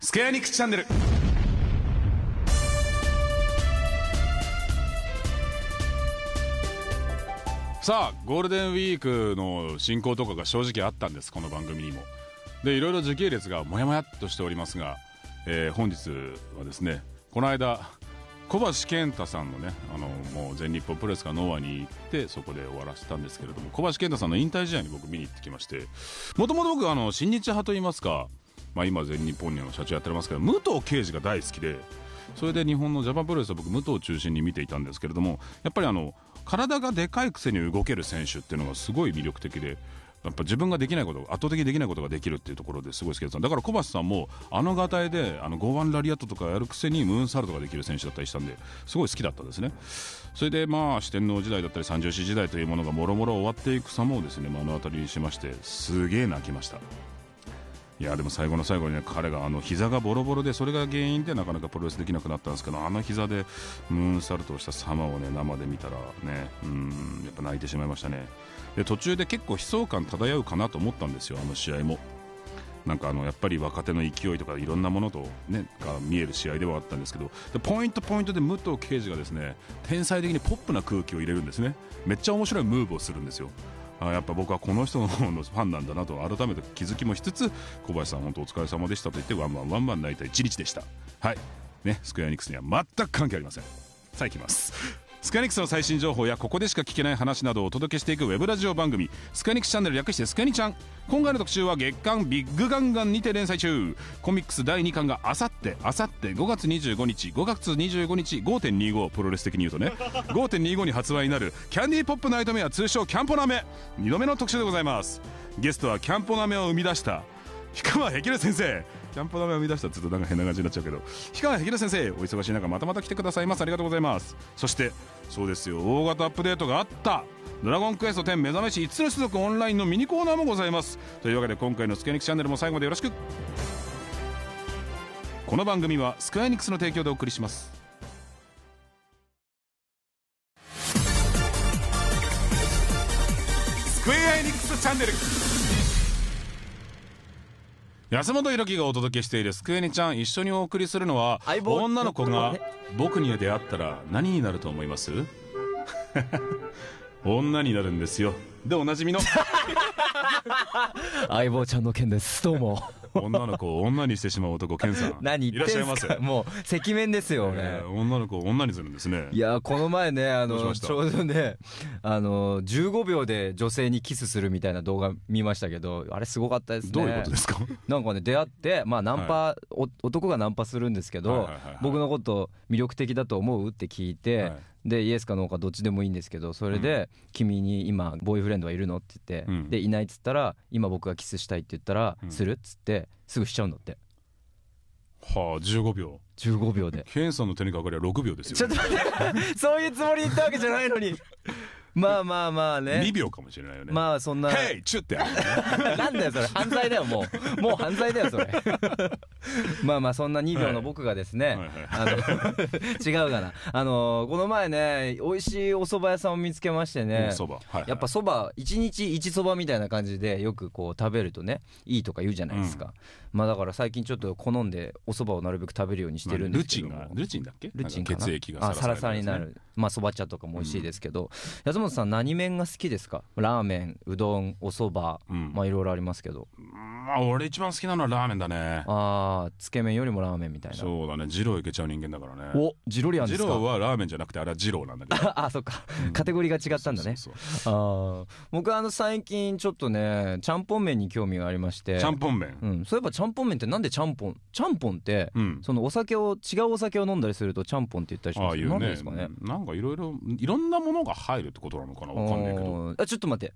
スケアニクチャンネルさあゴールデンウィークの進行とかが正直あったんですこの番組にもでいろいろ時系列がもやもやっとしておりますが、えー、本日はですねこの間小橋健太さんのねあのもう全日本プロレスかノアに行ってそこで終わらせたんですけれども小橋健太さんの引退試合に僕見に行ってきましてもともと僕あの親日派といいますかまあ、今全日本にの社長やってますけど武藤敬司が大好きでそれで日本のジャパンプロレスは僕武藤を中心に見ていたんですけれどもやっぱりあの体がでかいくせに動ける選手っていうのがすごい魅力的で。やっぱ自分ができないこと圧倒的にできないことができるっていうところですごい好きだだから小橋さんもあのがたイであの剛腕ラリアットとかやるくせにムーンサルトができる選手だったりしたんですごい好きだったんですねそれでまあ四天王時代だったり三十四時代というものがもろもろ終わっていく様をですね目の当たりにしましてすげえ泣きました。いやでも最後の最後に、ね、彼があの膝がボロボロでそれが原因でなかなかプロレスできなくなったんですけどあの膝でムーンサルトをした様をね生で見たらねうんやっぱ泣いてしまいましたねで途中で結構悲壮感漂うかなと思ったんですよあの試合もなんかあのやっぱり若手の勢いとかいろんなものと、ね、が見える試合ではあったんですけどでポイントポイントで武藤敬司がですね天才的にポップな空気を入れるんですねめっちゃ面白いムーブをするんですよあやっぱ僕はこの人の方のファンなんだなと改めて気づきもしつつ小林さん本当お疲れ様でしたと言ってワンワンワンワン泣いた一日でしたはいねスクエアニックスには全く関係ありませんさあいきますスカニクスの最新情報やここでしか聞けない話などをお届けしていくウェブラジオ番組「スカニクスチャンネル」略して「スカニちゃん」今回の特集は月刊ビッグガンガンにて連載中コミックス第2巻があさってあさって5月25日5月25日5.25プロレス的に言うとね5.25 に発売になるキャンディーポップナイトメア通称キャンポナメ2度目の特集でございますゲストはキャンポナメを生み出した氷川ヘキル先生ャンプ鍋を生み出したらちょっとなんか変な感じになっちゃうけど氷川平先生お忙しい中またまた来てくださいますありがとうございますそしてそうですよ大型アップデートがあったドラゴンクエスト10目覚めし5つの種族オンラインのミニコーナーもございますというわけで今回のスケニクチャンネルも最後までよろしくこの番組はスクエニックスの提供でお送りしますスクエアエニックスチャンネル安本博樹がお届けしている「すえにちゃん」一緒にお送りするのは女の子が僕に出会ったら何になると思います 女になるんですよでおなじみの 相棒ちゃんの件ですどうも女の子を女にしてしまう男ケンさん何言ってんすかもう赤面ですよ、ね女の子を女にするんですねいやこの前ねあのちょうどねあの15秒で女性にキスするみたいな動画見ましたけどあれすごかったですねどういうことですかなんかね出会ってまあナンパ、男がナンパするんですけど、僕のこと魅力的だと思うって聞いて、でイエスかノーかどっちでもいいんですけどそれで「君に今ボーイフレンドはいるの?」って言って、うん、でいないっつったら「今僕がキスしたい」って言ったら「する?」っつってすぐしちゃうんだって。はあ15秒15秒でケンさんの手にかかりは6秒ですよ、ね、ちょっと待って そういうつもり言ったわけじゃないのにまあまあまあね。2秒かもしれないよね。まあそんな。ヘイチュってやる、ね。なんだよそれ。犯罪だよもう。もう犯罪だよそれ。まあまあそんな2秒の僕がですね、あの、違うかな。あの、この前ね、美味しいお蕎麦屋さんを見つけましてね。やっぱ蕎麦、1日1蕎麦みたいな感じでよくこう食べるとね、いいとか言うじゃないですか。うんまあだから最近ちょっと好んでお蕎麦をなるべく食べるようにしてるんですけど、まあ、ルチンがルチンだっけルチン血液がサラサラ、ね,、になるまあそば茶とかも美味しいですけど、うん、安本さん何麺が好きですかラーメンうどんお蕎麦、うん、まあいろいろありますけどまあ俺一番好きなのはラーメンだねああつけ麺よりもラーメンみたいなそうだね二郎いけちゃう人間だからねおジロリアンですか二郎はラーメンじゃなくてあれは二郎なんだけど あそっかカテゴリーが違ったんだね、うああ僕あの最近ちょっとねちゃんぽん麺に興味がありましてちゃんぽん麺うんそういえばちゃんぽん麺ってなんでちゃんぽんちゃんぽんって、うん、そのお酒を違うお酒を飲んだりするとちゃんぽんって言ったりしますけね、んですかねなんかいろいろいろんなものが入るってことなのかなわかんないけどあちょっと待って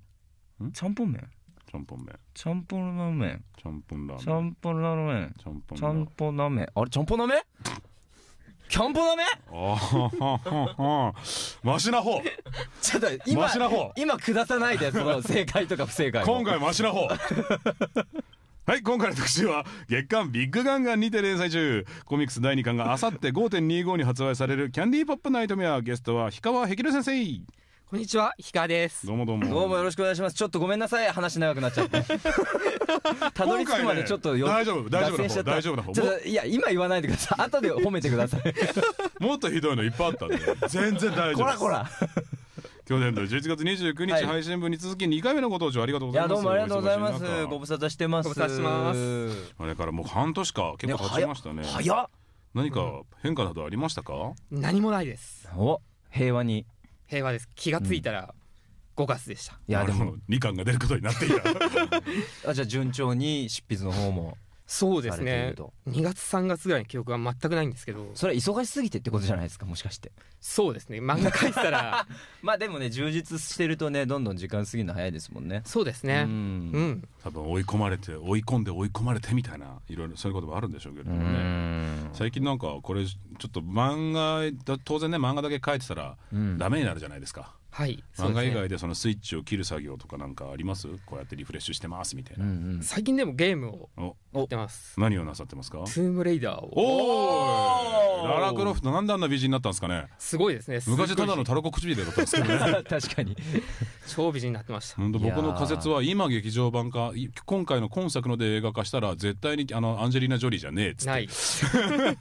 ちゃんぽん麺ちゃんぽん麺ちゃんぽんラーメンちゃんぽんラーメンちゃんぽんラーメンちゃんぽんラーメンあれちゃんぽんラーメンキャンポダメああ、マシな方。ちょっと今、今下さないで、その正解とか不正解。今回マシな方。はい、今回の特集は月刊ビッグガンガンにて連載中。コミックス第2巻があさって5.25に発売されるキャンディーポップナイトメア。ゲストは氷川碧先生。こんにちは、氷川です。どうもどうも。どうもよろしくお願いします。ちょっとごめんなさい、話長くなっちゃって。たどり着くまでちょっと、ね、大丈夫、大丈夫な方、大丈夫な方。いや、今言わないでください。後で褒めてください。もっとひどいのいっぱいあったんで、全然大丈夫。こらこら。去年の11月29日配信分に続き2回目のご登場ありがとうございます。どうもありがとうございます。ご無沙汰してます。ご無沙汰します。あれからもう半年か結構経ちましたね。ね早っ。何か変化などありましたか？うん、何もないです。お、平和に。平和です。気がついたら。5月でしたいやでも2巻が出ることになっていた あじゃあ順調に執筆の方もそうですね2月3月ぐらいの記憶は全くないんですけどそれは忙しすぎてってことじゃないですかもしかしてそうですね漫画描いてたら まあでもね充実してるとねどんどん時間過ぎるの早いですもんねそうですねうん多分追い込まれて追い込んで追い込まれてみたいないろいろそういうこともあるんでしょうけどね最近なんかこれちょっと漫画当然ね漫画だけ描いてたらダメになるじゃないですか、うんはい、漫画以外でそのスイッチを切る作業とかなんかありますこうやってリフレッシュしてますみたいな、うんうん、最近でもゲームをやってます何をなさってますかトームレイダーをおおララクロフトなんであんな美人になったんですかねすごいですね昔ただのタラコ唇だったんですけどね 確かに超美人になってました本当僕の仮説は今劇場版か今回の今作ので映画化したら絶対にあのアンジェリーナ・ジョリーじゃねえっつってない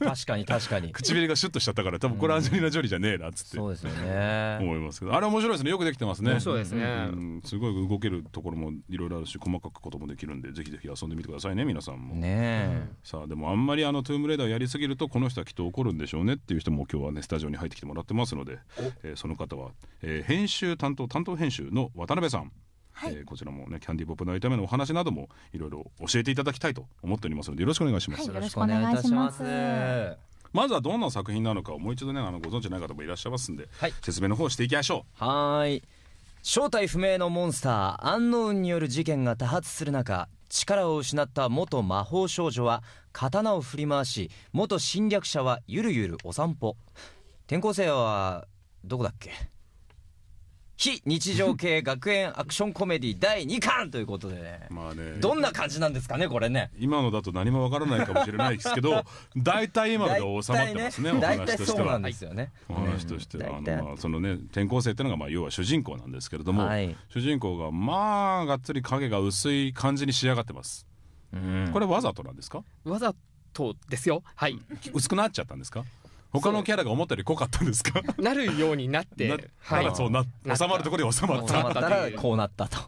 確かに確かに唇がシュッとしちゃったから多分これアンジェリーナ・ジョリーじゃねえなっつって、そうですよね思いますけどあれ面白いですねよくできてますねそうですね、うん、すごい動けるところもいろいろあるし細かくこともできるんでぜひぜひ遊んでみてくださいね皆さんもねさあでもあんまりあのトゥームレーダーやりすぎるとこの人はきっと怒るんでしょうねっていう人も今日はねスタジオに入ってきてもらってますので、えー、その方は、えー、編集担当担当編集の渡辺さんはい、えー、こちらもねキャンディーポップの炒めのお話などもいろいろ教えていただきたいと思っておりますのでよろしくお願いします、はい、よろしくお願いしますまずはどんな作品なのかをもう一度ねあのご存知ない方もいらっしゃいますんで、はい、説明の方していきましょうはい正体不明のモンスターアンノウンによる事件が多発する中力を失った元魔法少女は刀を振り回し元侵略者はゆるゆるお散歩転校生はどこだっけ非日常系学園アクションコメディ第2巻ということでね。まあね。どんな感じなんですかね、これね。今のだと何もわからないかもしれないですけど、大体今まで収まってますね、大体、ね、そうなお話としては、あの、まあ、そのね、転校生っていうのが、まあ、要は主人公なんですけれども、はい、主人公が、まあ、がっつり影が薄い感じに仕上がってます。うん、これわざとなんですかわざとですよ。はい。薄くなっちゃったんですか他のキャラが思ったより濃かったんですかなるようになってなはいそうな収まるところで収まっ収まったたらこうなったと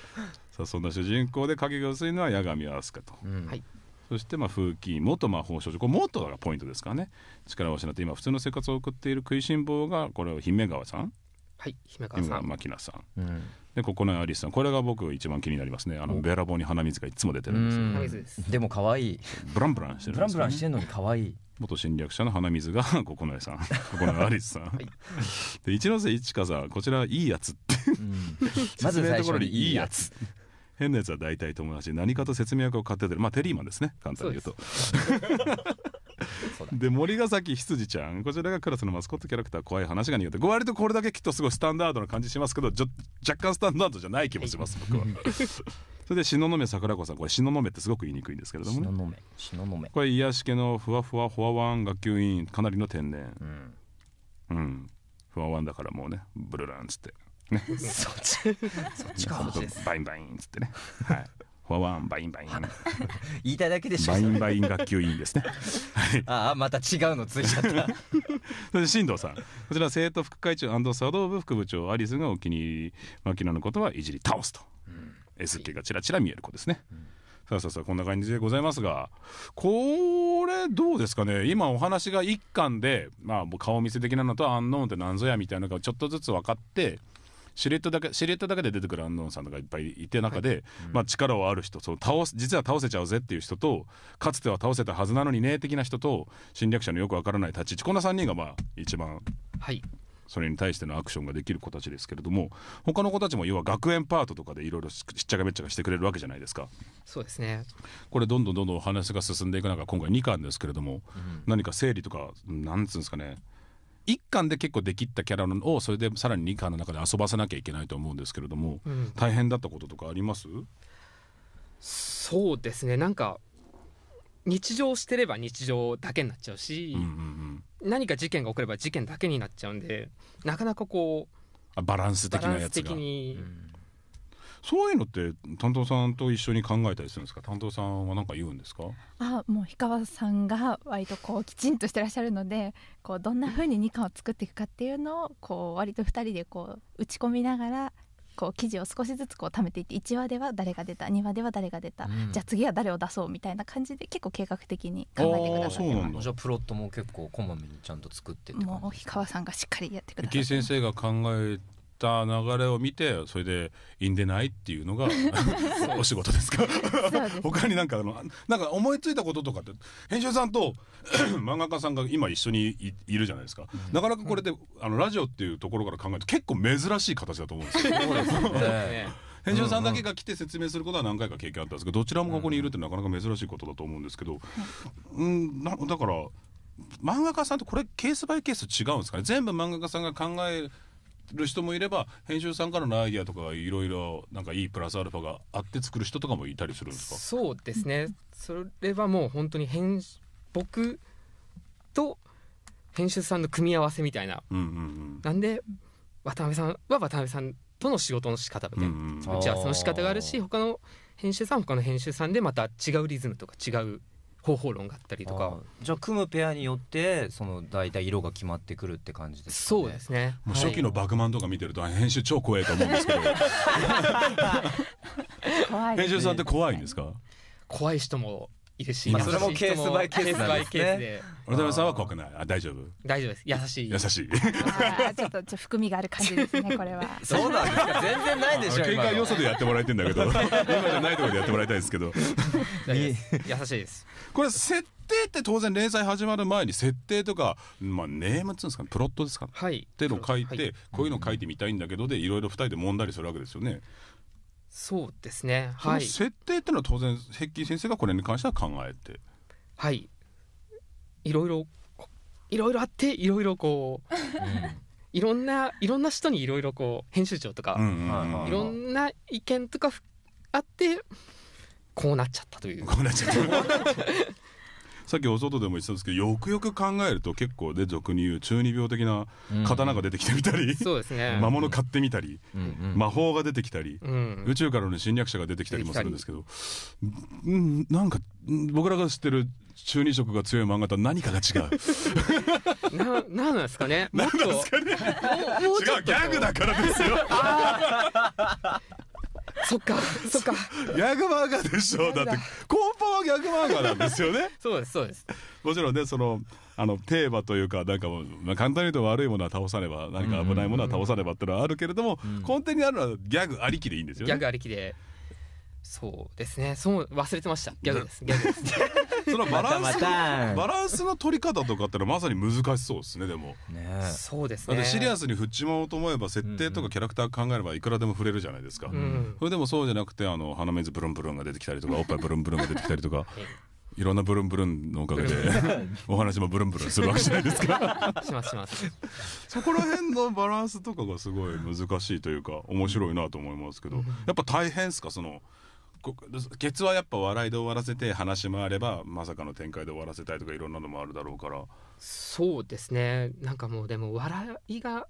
さあそんな主人公で影が薄いのは八神飛鳥と、うんはいそしてまあ風紀元魔法少女これ元がポイントですからね力を失って今普通の生活を送っている食いしん坊がこれは姫川さんはい姫川さん牧菜さん、うん、でここのアリスさんこれが僕一番気になりますねあのべらぼうに鼻水がいつも出てるんですよででも可愛いブランブランしてる、ブランブランしてるのに可愛い元侵略者の鼻水がここのさんここのアリスさん、で一ノ瀬一華さんこちらいいやつって、まず最初にいいやつ変なやつは大体友達何かと説明役を買っててまあテリーマンですね簡単に言うとで森ヶ崎羊ちゃんこちらがクラスのマスコットキャラクター怖い話が苦手割とこれだけきっとすごいスタンダードな感じしますけど若干スタンダードじゃない気もします僕は。それで東雲桜子さんこれ東雲ってすごく言いにくいんですけれどもね東雲これ癒し系のふわふわフォアワン学級委員かなりの天然うん、うん、フォアワンだからもうねブルランっつってねそっちそっちかバインバインっつってね はいワワンバインバイン 言いたいだけでしょバインバイン学級委員ですね ああまた違うのついちゃった そして進藤さんこちら生徒副会長茶道部副部長アリスがお気に入り牧野のことはいじり倒すと、うん、S k がちらちら見える子ですね、うんさあさあさあこんな感じでございますがこれどうですかね今お話が一巻で、まあ、顔見せ的なのと「アンノーンって何ぞや」みたいなのがちょっとずつ分かってシルエットだけシルエットだけで出てくるアンノンさんとかいっぱいいて中で、はい、まあ、力はある人その倒す実は倒せちゃうぜっていう人とかつては倒せたはずなのにね的な人と侵略者のよくわからない立ち位置こんな3人がまあ一番。はいそれに対してのアクションができる子たちですけれども他の子たちも要は学園パートとかでいろいろしっちゃかめっちゃかしてくれるわけじゃないですかそうですねこれどんどんどんどん話が進んでいく中今回2巻ですけれども、うん、何か整理とかなんつうんですかね1巻で結構できったキャラをそれでさらに2巻の中で遊ばせなきゃいけないと思うんですけれども、うん、大変だったこととかありますそうですねなんか日常してれば日常だけになっちゃうし、うんうんうん、何か事件が起これば事件だけになっちゃうんでなかなかこうバランス的なやつが。的に、うんそういうのって担当さんと一緒に考えたりするんですか担当さんは何か言うんですかあもう氷川さんが割とこうきちんとしてらっしゃるのでこうどんなふうに二巻を作っていくかっていうのをこう割と二人でこう打ち込みながらこう記事を少しずつこう貯めていって1話では誰が出た2話では誰が出た、うん、じゃあ次は誰を出そうみたいな感じで結構計画的に考えてくださいじゃあプロットも結構こまめにちゃんと作ってもう氷川さんがしっかりやってください池井先生が考えた流れを見てそれで「いいんでない?」っていうのが お仕事ですか他になんかあのなんか思いついたこととかって編集さんと 漫画家さんが今一緒にいいるじゃないですか、うん、なかなかこれで、うん、あのラジオっていうところから考えると結構珍しい形だと思うんですよ。編集さんだけが来て説明することは何回か経験あったんですけどどちらもここにいるってなかなか珍しいことだと思うんですけど、うん、なだから漫画家さんってこれケースバイケース違うんですかね全部漫画家さんが考える人もいれば編集さんからのアイディアとかいろいろなんかいいプラスアルファがあって作る人とかもいたりするんですかそうですねそれはもう本当に編僕と編集さんの組み合わせみたいな、うんうんうん、なんで渡辺さんは渡辺さんとの仕事の仕方みたいな、う打ち合わせの仕方があるし他の編集さん他の編集さんでまた違うリズムとか違う方法論があったりとかじゃあ組むペアによってその大体色が決まってくるって感じですか、ね、そうですねもう初期のバグマンとか見てると、編集超怖いと思うんですけど 編集さんって怖いんですか怖い人もいるし、まあ、それもケースバイケースですね。バイケースで。渡辺さんは怖くない。あ、大丈夫。大丈夫です。優しい。優しい。あちょっとちょ含みがある感じですね。これは。そうなんですか。全然ないでしょ。経過要素でやってもらえてんだけど、今じゃないところでやってもらいたいですけど。優しいです。これ設定って当然連載始まる前に設定とか、まあネームっつうんですか、ね、プロットですか、はい。っていうのを書いて、こういうの書いてみたいんだけどでいろいろ二人で揉んだりするわけですよね。そうですね、はい、設定っていうのは当然ヘッキー先生がこれに関しては考えてはいいろいろいろいろあっていろいろこう、いろんないろんな人にいろいろこう編集長とか、いろんな意見とかあってこうなっちゃったという。こうなっちゃった さっきお外でも言ってたんですけどよくよく考えると結構で俗に言う中二病的な刀が出てきてみたり、そうですね、魔物買ってみたり、魔法が出てきたり、宇宙からの侵略者が出てきたりもするんですけど、うん、なんか僕らが知ってる中二色が強い漫画とは何かが違う。な、なんですかね。なんですかね。違うギャグだからですよ。そっかそっかギャグ漫画でしょだって根本はギャグ漫画なんですよねそうですそうですもちろんねそのあのテーマというかなんかもう、まあ、簡単に言うと悪いものは倒さねば何か危ないものは倒さねばってのはあるけれども、根底にあるのはギャグありきでいいんですよねギャグありきでそうですね。そう忘れてました。ギャグです。ギャグです。そのバランスバランスの取り方とかってのはまさに難しそうですね。でも、ね、そうですね。シリアスに振っちまおうと思えば設定とかキャラクター考えればいくらでも触れるじゃないですか。うんそれでもそうじゃなくてあの鼻水ブルンブルンが出てきたりとか おっぱいブルンブルンが出てきたりとか。いろんなブルンブルンのおかげで お話もブルンブルンするわけじゃないですかしますします。そこら辺のバランスとかがすごい難しいというか面白いなと思いますけど、やっぱ大変ですかその月はやっぱ笑いで終わらせて話もあればまさかの展開で終わらせたいとかいろんなのもあるだろうからそうですねなんかもうでも笑いが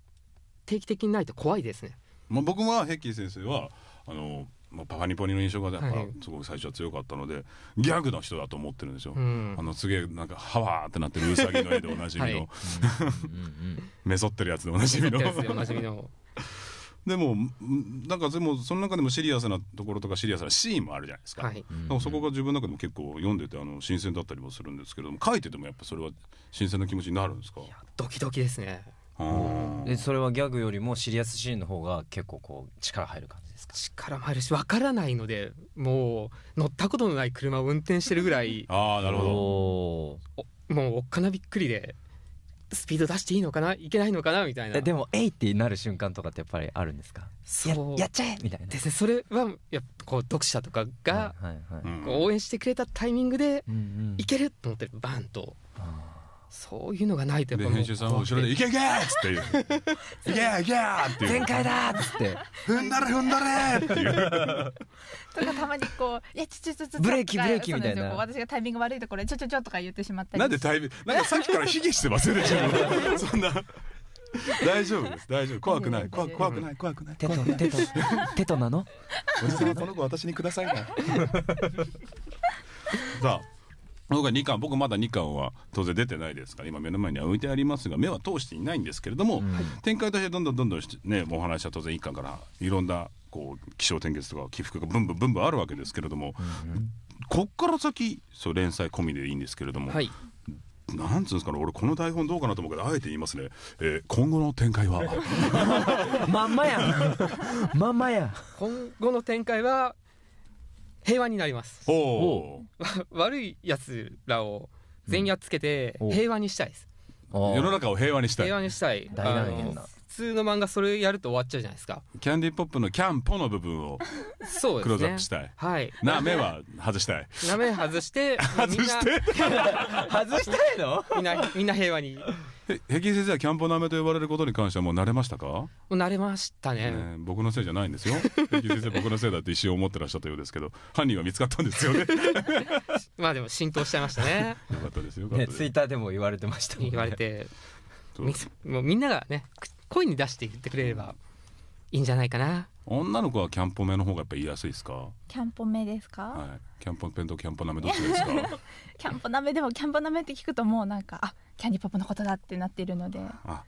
定期的にないと怖いですね、まあ、僕はヘッキー先生はあの、まあ、パパニポニの印象がやっぱすごく最初は強かったので、はい、ギャグの人だと思ってるんですよ、うん、あのすげえなんかハワーってなってるウサギの絵で おなじみの、メソってるやつでおなじみの。でもなんかでもその中でもシリアスなところとかシリアスなシーンもあるじゃないですか,、はい、かそこが自分の中でも結構読んでてあの新鮮だったりもするんですけれども書いててもやっぱそれは新鮮な気持ちになるんですかドキドキですねでそれはギャグよりもシリアスシーンの方が結構こう力入る感じですか力も入るし分からないのでもう乗ったことのない車を運転してるぐらいああなるほどもうおっかなびっくりでスピード出していいのかないけないのかなみたいなでも「えい!」ってなる瞬間とかってやっぱりあるんですかそうやっちゃえみたいなですねそれはやこう読者とかが、はいはい、応援してくれたタイミングで、うんうん、いけると思ってバンと。あそういうのがないとやっぱ編集さんは後ろで「い けいけ!」っつって「い けいけ!」って全開だ!」っつって「踏んだれ踏んだれ!」っていう。とかたまにこう「いやちちちちブレーキブレーキ」みたいな私がタイミング悪いところで「ちょちょちょ」とか言ってしまったりなんでタイミングなんかさっきから卑下してませんでしそんな。大丈夫です大丈夫怖くない怖く怖くない怖くない手と手と手となの おじさんこの子私にくださいなさあ僕は2巻僕まだ2巻は当然出てないですから今目の前には置いてありますが目は通していないんですけれども、うん、展開としてどんどんどんどんねお話は当然1巻からいろんなこう気象転結とか起伏がブンブンブンブンあるわけですけれども、うんうん、こっから先そう連載込みでいいんですけれども、はい、なんつうんですかね俺この台本どうかなと思うけどあえて言いますね、えー、今後の展開は まんまやまんまや今後の展開は平和になりますお 悪いやつらを全員やっつけて平和にしたいです、世の中を平和にしたい平和にしたい大断普通の漫画それやると終わっちゃうじゃないですかキャンディーポップのキャンポの部分をそうクローズアップしたい、はいな目は外したいな目外して 外して 外したいのみんなみんな平和に平均先生はキャンプナメと呼ばれることに関してはもう慣れましたかもう慣れましたね、ね、僕のせいじゃないんですよ 平均先生僕のせいだって一瞬思ってらっしゃったようですけど犯人は見つかったんですよね まあでも浸透しちゃいましたねよかったですよね、ツイッターでも言われてました、ね、言われてもうみんながね声に出して言ってくれれば、うんいいんじゃないかな女の子はキャンプ目の方がやっぱ言いやすいですかキャンプ目ですか、はい、キャンプペンとキャンプナメどっちですか キャンプナメでもキャンプナメって聞くともうなんかあキャンディポップのことだってなってるのであ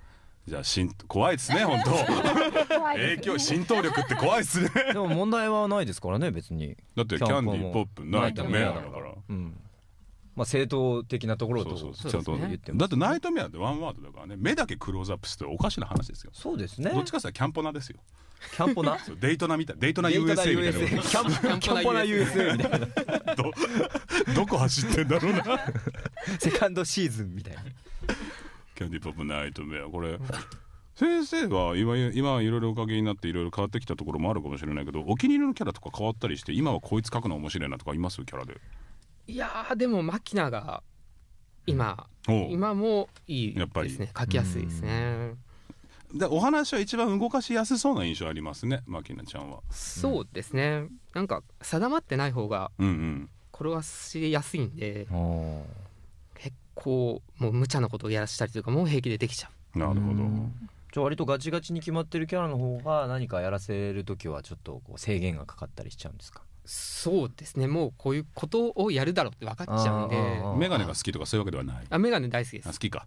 じゃあしん怖いですね本当ね、影響浸透力って怖いですねでも問題はないですからね別にだってキャンディーポップないたメアだから、うん、まあ、正当的なところとそうそうちゃんと、ね、だってナイトメアってワンワードだからね目だけクローズアップしておかしな話ですよそうですねどっちかってキャンポナですよキャンポナ デイトナみたいデイトナ USA みたいなキャンポナ USA みたいなど どこ走ってんだろうな セカンドシーズンみたいなキャンディーポップナイトメアこれ先生は今今いろいろおかげになっていろいろ変わってきたところもあるかもしれないけどお気に入りのキャラとか変わったりして今はこいつ書くの面白いなとかいますキャラでいやでもマキナが今、うん、今もいいですね書きやすいですね。でお話は一番動かしやすそうな印象ありますねマキナちゃんは。そうですね、うん、なんか定まってない方が転がしやすいんで、うんうん、結構もう無茶なことをやらせたりというかもう平気でできちゃう。なるほど、じゃ割とガチガチに決まってるキャラの方が何かやらせる時はちょっとこう制限がかかったりしちゃうんですかそうですねもうこういうことをやるだろうって分かっちゃうんで眼鏡が好きとかそういうわけではないあ眼鏡大好きです好きか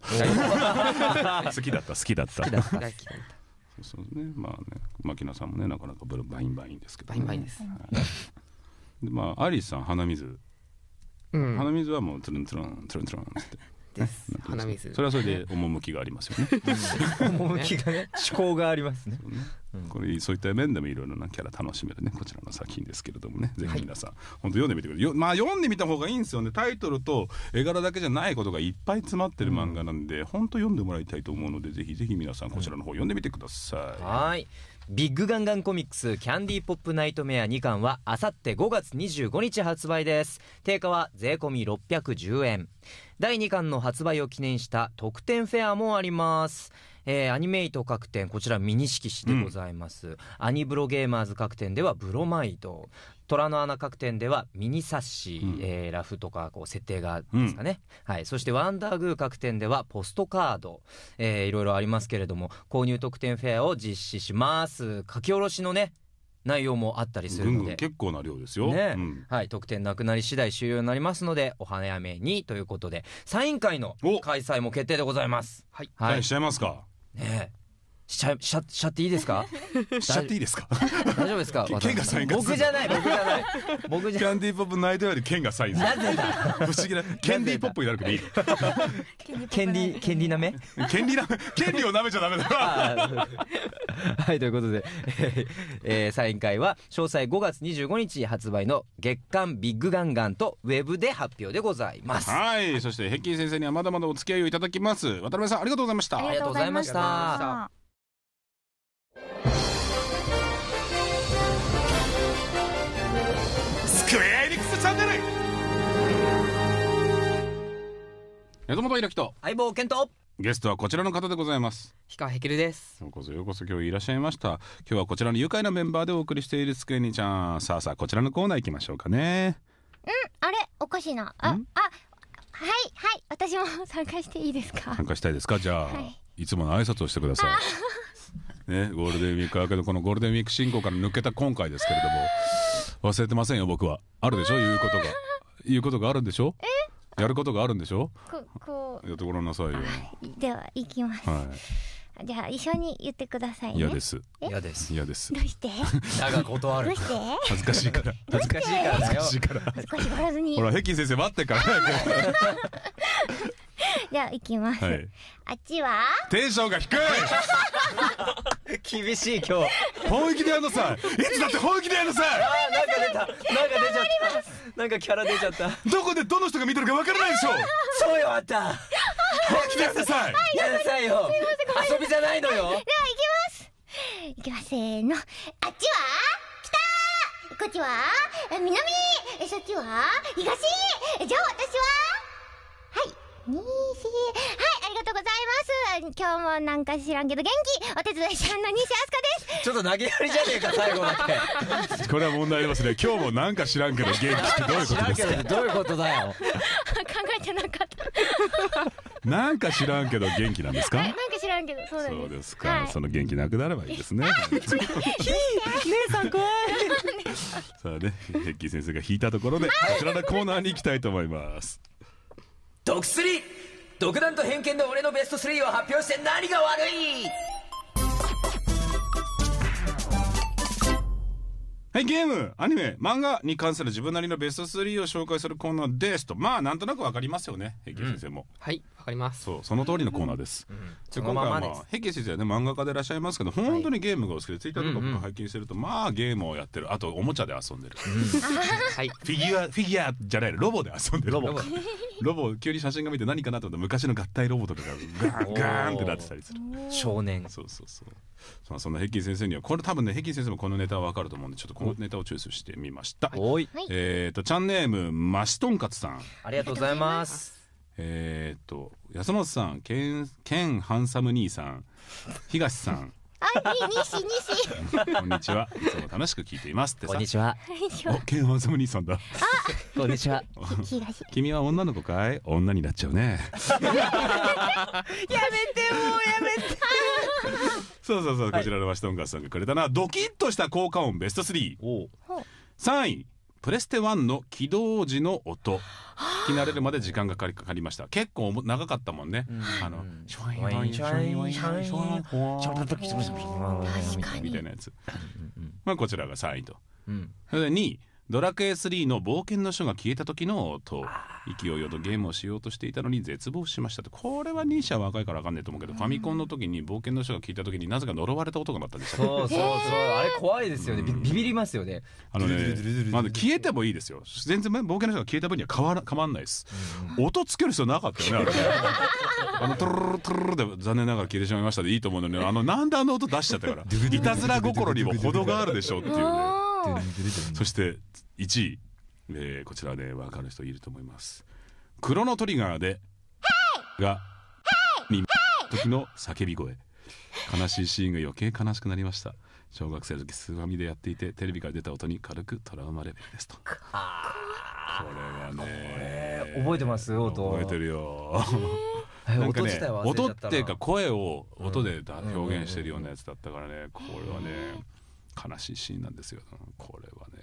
好きだった好きだった好きだった大好きだったそうねまあね牧野さんもねなかなかブルバインバインですけど、ね、バインバインです、はい、でまあアリスさん鼻水、うん、鼻水はもうトゥルントゥルントゥルントゥルンってです。鼻水。それはそれで趣がありますよね。趣がね、趣向がありますね。これそういった面でもいろいろなキャラ楽しめるねこちらの作品ですけれどもねぜひ皆さん、本当読んでみてくださいまあ読んでみた方がいいんですよねタイトルと絵柄だけじゃないことがいっぱい詰まってる漫画なんで、ん、本当読んでもらいたいと思うのでぜひぜひ皆さんこちらの方読んでみてください、はいビッグガンガンコミックスキャンディーポップナイトメア2巻はあさって5月25日発売です定価は税込610円第2巻の発売を記念した特典フェアもありますえー、アニメイト各店こちらミニ色紙でございます、うん、アニブロゲーマーズ各店ではブロマイド虎の穴各店ではミニ冊子、うん、えー、ラフとかこう設定がですかね、うん、はい、そしてワンダーグー各店ではポストカード、えー、いろいろありますけれども購入特典フェアを実施します書き下ろしのね内容もあったりするので結構な量ですよ、ねうん、はい特典なくなり次第終了になりますのでお花やめにということでサイン会の開催も決定でございますはい、はい、しちゃいますかねしゃしゃしゃっていいですか？しゃっていいですか？大丈夫ですか？剣がサイ僕じゃない僕じゃない僕じゃキャンディーポップの間より剣がサインなぜだ？不思議なキャンディーポップになるけどいい。キャンディキャンディなめ？キャンディなめキャンディをなめちゃダメだ。はいということで、えー、サイン会は詳細5月25日発売の月刊ビッグガンガンとウェブで発表でございます。はい。そしてヘッキー先生にはまだまだお付き合いをいただきます。渡辺さんありがとうございました。ありがとうございました。スクエアエニックスチャンネル根本ひろきと相棒健とゲストはこちらの方でございます氷川ヘキルですようこそようこそ今日いらっしゃいました今日はこちらの愉快なメンバーでお送りしているスクエニちゃんさあさあこちらのコーナー行きましょうかねうんあれおかしいなああはいはい私も参加していいですか参加したいですかじゃあ、はい、いつもの挨拶をしてくださいね、ゴールデンウィーク明けのこのゴールデンウィーク進行から抜けた今回ですけれども、忘れてませんよ、僕は。あるでしょ、言うことが。言うことがあるんでしょやることがあるんでしょこ、こう。やってごらんなさいよ。では、いきます。はい。じゃあ、一緒に言ってくださいね。嫌です。嫌です。嫌です。どうして だが断る。どうして恥ずかしいから。恥ずかしいからだよ。恥ずかしいから。恥ずかしがらずに。ほら、ヘッキン先生待ってから。じゃあ、いきます。はい、あっちはテンションが低い 厳しい、今日。本気でやんなさい。いつだって本気でやんなさい。なんか出た。なんか出ちゃった。なんかキャラ出ちゃった。どこでどの人が見てるかわからないでしょ。そうよ、あった。本気でやんなさい。やんなさいよ。遊びじゃないのよ。では、いきます。いきます、せーの。あっちはこっちは南そっちは東じゃあ私はにしはいありがとうございます今日もなんか知らんけど元気お手伝いさんの西飛鳥ですちょっと投げやりじゃねえか最後までこれは問題ありますね今日もなんか知らんけど元気ってどういうことですかどういうことだよ考えてなかったなんか知らんけど元気なんですかなんか知らんけどそうですか、はい、その元気なくなればいいですね姉さん怖いさあねヘッキー先生が引いたところでこちらのコーナーに行きたいと思います毒3独断と偏見で俺のベスト3を発表して何が悪いはい、ゲーム、アニメ、漫画に関する自分なりのベスト3を紹介するコーナーですと、まあ、なんとなくわかりますよね、平家先生も。はい、わかります。そう、その通りのコーナーです。の今ま回はままあ、平家先生はね、漫画家でいらっしゃいますけど、本当にゲームがお好きで、ツイッターとか僕が拝見してると、まあ、ゲームをやってる。あと、おもちゃで遊んでる。はい。フィギュア、フィギュアじゃない、ロボで遊んでる。ロボ。ロボ、急に写真が見て何かなと思ったら昔の合体ロボとかがガーン、ガーンってなってたりする。少年。そうそうそう。まあ、そんな平均先生にはこれ多分ね平均先生もこのネタは分かると思うんでちょっとこのネタをチョイスしてみましたはいえっ、ー、とチャンネームマシトンカツさんありがとうございますえっ、ー、と安本さんケンケンハンサム兄さん東さんあ、に、にし、にし。こんにちは。いつも楽しく聞いていますこんにちは。お、ケンハズム兄さんだ。あ、こんにちは。君は女の子かい？女になっちゃうね。やめてもうやめて。そうそうそう、こちらのワシトンガスさんがくれたな、ドキッとした効果音ベスト3。お。三位プレステ1の起動時の音聞き慣れるまで時間がかかりました結構長かったもんね、うん、あのシイイシイイシイイみたいなやつ、まあ、こちらが3位と、うん、それでドラクエ3の冒険の書が消えた時の音勢いよとゲームをしようとしていたのに絶望しましたとこれは兄者は若いから分かんないと思うけど、ファミコンの時に冒険の書が聞いた時になぜか呪われた音が鳴ったんでしたそうそうそう あれ怖いですよね、ビビりますよねあのねま消えてもいいですよ全然冒険の書が消えた分には変わら変わんないです、音つける必要なかったよね あのトゥルトゥルで残念ながら消えてしまいましたでいいと思うのにあのなんであの音出しちゃったからいたずら心にも程があるでしょうっていうねそして1位、えー、こちらね分かる人いると思いますクロノトリガーでがに時の叫び声悲しいシーンが余計悲しくなりました小学生の時スーファミでやっていてテレビから出た音に軽くトラウマレベルですとこれはね覚えてますよ音覚えてるよなんかね音っていうか声を音で表現してるようなやつだったからねこれはね悲しいシーンなんですよこれはね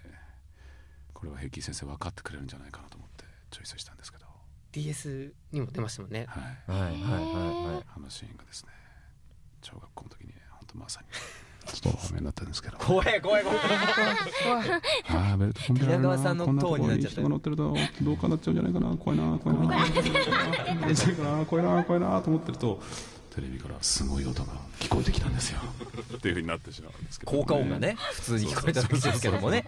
これは平均先生分かってくれるんじゃないかなと思ってチョイスしたんですけど DS にも出ましたもんねはいはいはいはいはいあのシーンがですね小学校の時に本当まさにちょっとダメなったんですけど、怖い怖い怖いああベルトコンビさんの塔になっちゃった乗ってるとどうかなっちゃうんじゃないか怖いな怖いな怖いな怖いな怖いなと思ってるとテレビからすごい音が聞こえてきたんですよ っていうふうになってしまうんですけど、ね、効果音がね普通に聞こえたんですけどもね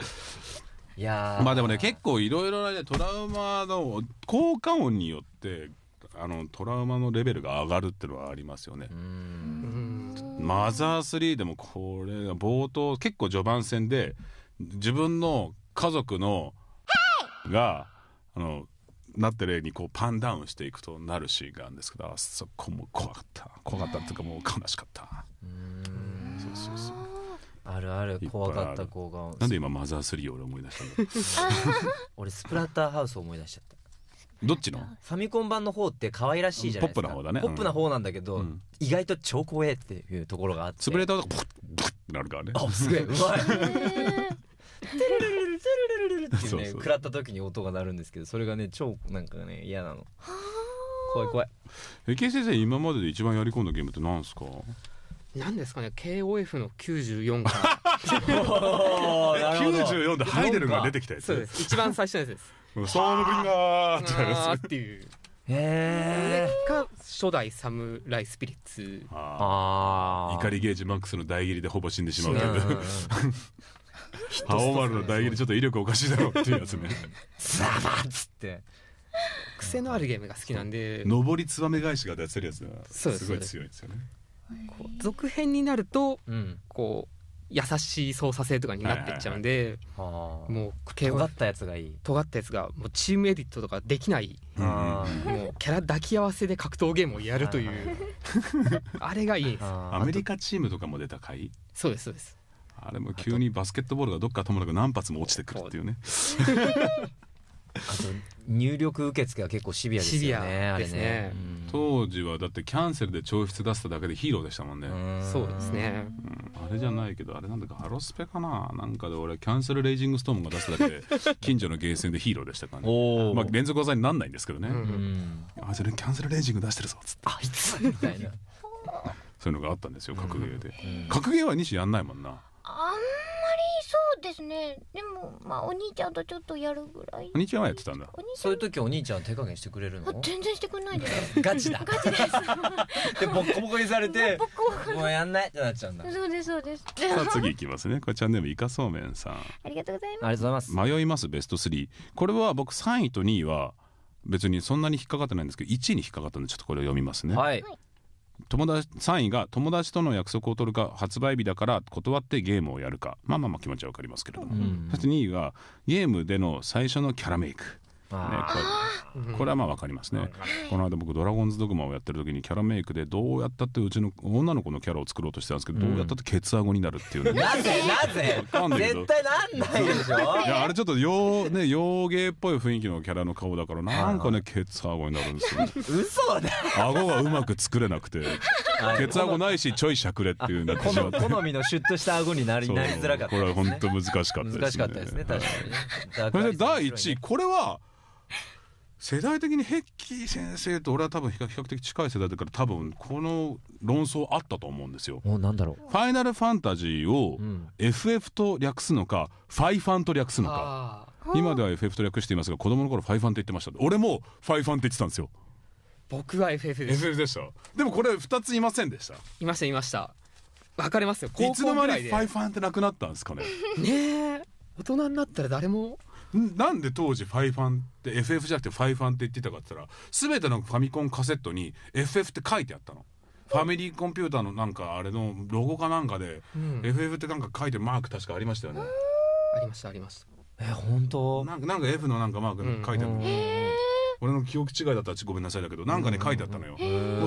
いやまあでもね結構いろいろな、ね、トラウマの効果音によってあのトラウマのレベルが上がるっていうのはありますよね。マザー3でもこれ冒頭結構序盤戦で自分の家族のがあのなってるにこうパンダウンしていくとなるシーンがあるんですけどあそこも怖かった怖かったっていうかもう悲しかったうんそうそうそうあるある怖かった子がなんで今マザー3を俺思い出したんだ 俺スプラッターハウス思い出しちゃったどっちのファミコン版の方って可愛らしいじゃないですかポップな方だねポップな方なんだけど、うん、意外と超怖えっていうところがあって潰れた音がポッポッてなるからねあすげえうまいテレレレルツルルルルってね食らった時に音が鳴るんですけどそれがね超なんかね嫌なの怖い怖い池井先生今までで一番やり込んだゲームって何ですか何ですかね KOF の94が94でハイデルが出てきたやつそうです一番最初のやつですソーリンーっていうへえか初代サムライスピリッツああ怒りゲージマックスの大切りでほぼ死んでしまうけど青丸の代理でちょっと威力おかしいだろっていうやつねザバッつって癖のあるゲームが好きなんで上りつばめ返しが出せるやつがすごい強いんですよねこう続編になると、うん、こう優しい操作性とかになってっちゃうんで、はいはいはい、もう尖ったやつがいい尖ったやつがもうチームエディットとかできないもうキャラ抱き合わせで格闘ゲームをやるという あれがいいんですアメリカチームとかも出た回そうですそうですあれも急にバスケットボールがどっかともなく何発も落ちてくるっていうねあと入力受付は結構シビアですよねあれね、うん、当時はだってキャンセルで調出出しただけでヒーローでしたもんねそうですね、うん、あれじゃないけどあれなんだかハロスペかななんかで俺キャンセルレイジングストームが出しただけで 近所のゲーセンでヒーローでしたからねまあ連続技になんないんですけどね、うん、あいつキャンセルレイジング出してるぞっつってあいつみたいなそういうのがあったんですよ格ゲーで、格ゲーは西やんないもんなあんまりそうですねでもまあお兄ちゃんとちょっとやるぐらいお兄ちゃんはやってたんだおそういう時お兄ちゃん手加減してくれるの全然してくれないですガチだガチですでボッコボコにされてボコボコもうやんないってなっちゃうんだそうですそうですさあ次いきますねこれチャンネルイカそうめんさんありがとうございがまとうございます迷いますベスト3これは僕3位と2位は別にそんなに引っかかってないんですけど1位に引っかかったんでちょっとこれを読みますね、はいい友達3位が友達との約束を取るか発売日だから断ってゲームをやるかまあまあまあ気持ちは分かりますけれども、うん、そして2位がゲームでの最初のキャラメイクね、これこれはまあ分かりますね、この間僕「ドラゴンズドグマ」をやってる時にキャラメイクでどうやったってうちの女の子のキャラを作ろうとしてたんですけど、どうやったってケツアゴになるっていうねなぜなぜ絶対なんないでしょいやあれちょっと洋,、ね、洋芸っぽい雰囲気のキャラの顔だからなんかねケツアゴになるんですよ、ね、嘘だ顎がうまく作れなくてケツアゴないしちょいしゃくれっていうなってしまって好みのシュッとした顎になりなりづらかった、ね、これは本当難しかったですね難しかったですね確かにね第1位これは世代的にヘッキー先生と俺は多分比較的近い世代だから多分この論争あったと思うんですよ。おなんだろうファイナルファンタジーを FF と略すのか、ファイファンと略すのか今では FF と略していますが子供の頃ファイファンって言ってました俺もファイファンって言ってたんですよ。僕は FF です FF でしたでもこれ2ついませんでしたいましたいました分かれますよいつの間にファイファンってなくなったんですかねねえ大人になったら誰もなんで当時ファイファンって FF じゃなくてファイファンって言ってたかって言ったら全てのファミコンカセットに FF って書いてあったの。ファミリーコンピューターのなんかあれのロゴかなんかで、うん、FF ってなんか書いてるマーク確かありましたよね。ありましたありました。え本当。なんかなんか F のなんかマーク書いてある。うんうん俺の記憶違いだったらごめんなさいだけどなんかね書いてあったのよ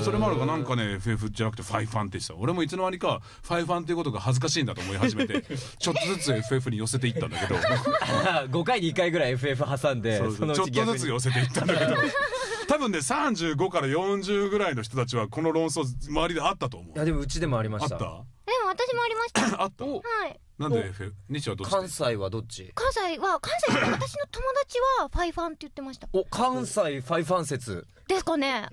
それもあるからなんかね FF じゃなくてファイファンって言ってた俺もいつの間にかファイファンっていうことが恥ずかしいんだと思い始めて ちょっとずつ FF に寄せていったんだけど5 回2回ぐらい FF 挟んでちょっとずつ寄せていったんだけど 多分ね35から40ぐらいの人たちはこの論争周りであったと思ういやでもうちでもありましたあったでも私もありました あったはいなんで FF 西はどっち関西はどっち関西は関西私の友達はファイファンって言ってましたお関西ファイファン説ですかねあれ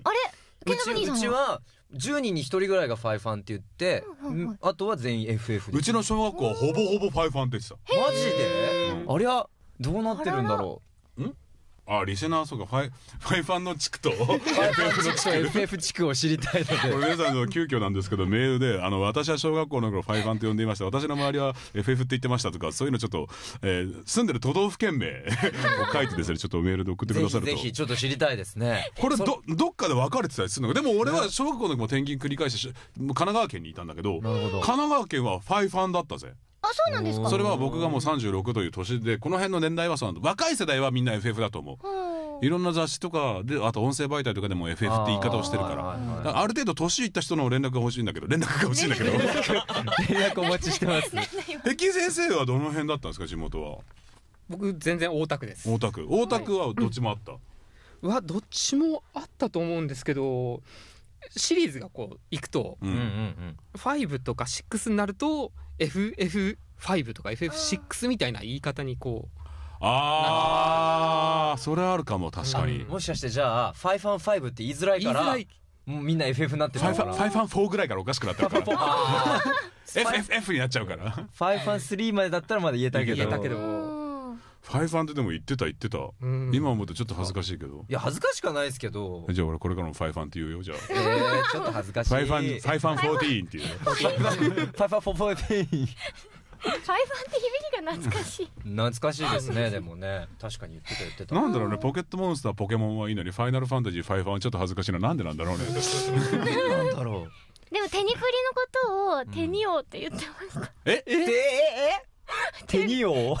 ケうちうちは10人に1人ぐらいがファイファンって言って、うんはいはい、あとは全員 FF でうちの小学校はほぼほぼファイファンって言ってたマジでありゃどうなってるんだろうんあリセナーそうかファイファイファンの地区と FF の地区 FF 地区を知りたいのでこれ皆さん急遽なんですけどメールであの私は小学校の頃ファイファンと呼んでいました私の周りは FF って言ってましたとかそういうのちょっと、えー、住んでる都道府県名 を書いてですねちょっとメールで送ってくださるとぜひちょっと知りたいですねこれどどっかで分かれてたりするのかでも俺は小学校の時も転勤繰り返して神奈川県にいたんだけど神奈川県はファイファンだったぜあそうなんですかそれは僕がもう36という年でこの辺の年代はそうなんだ若い世代はみんな FF だと思う。いろんな雑誌とかであと音声媒体とかでも FF って言い方をしてるからある程度年いった人の連絡が欲しいんだけど連絡が欲しいんだけど 連絡お待ちしてます碧 先生はどの辺だったんですか地元は僕全然大田区です大田区大田区はどっちもあった、はいうん、どっちもあったと思うんですけどシリーズがこういくと、うんうんうん、5とか6になると FF5 とか FF6 みたいな言い方にこうああそれあるかも確かにもしかしてじゃあ「ファイファン5」って言いづらいからもうみんな FF になってるからファイファンフ4ぐらいからおかしくなってるから FFF になっちゃうからファイファン3までだったらまだ言えたけど言えたけどファイファンってでも言ってた言ってた、うん、今思うとちょっと恥ずかしいけどいや恥ずかしくはないですけどじゃあ俺これからもファイファンって言うよじゃあえー、ちょっと恥ずかしいファイファンファイファン14っていうファイファン14ファイファンって響きが懐かしい懐かしいですねでもね確かに言ってた言ってたなんだろうねポケットモンスターポケモンはいいのにファイナルファンタジーファイファンはちょっと恥ずかしいのなんでなんだろうね なんだろうでも手に振りのことを手におうって言ってました、うん、ええええ手におう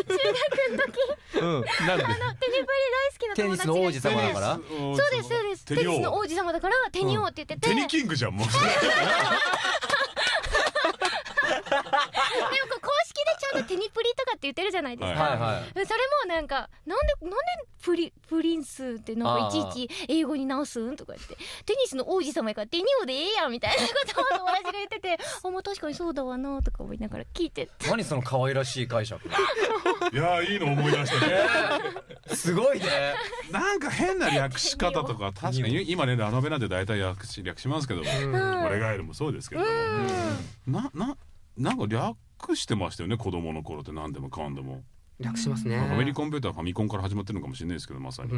学の時、うん、あのテニプリ大好きなテニスの王子様だからそうですそうですテニスの王子様だからテニ王って言ってて、テニキングじゃんもうでもこうちゃんと手にプリとかって言ってるじゃないですか、はいはい、それもなんかなんでなんでプリプリンスってなんかいちいち英語に直すんとか言ってテニスの王子様やからデニオでええやんみたいなことを友達が言っててあまあ確かにそうだわなとか思いながら聞いて何その可愛らしい解釈 いやいいの思い出したね すごいねなんか変な略し方とか確かに今ねラノベなんて大体略し略しますけども、うん、我が家でもそうですけどなななんか略略してましたよね子供の頃って何でもかんでも略しますねファミリーコンピューターファミコンから始まってるのかもしれないですけどまさに、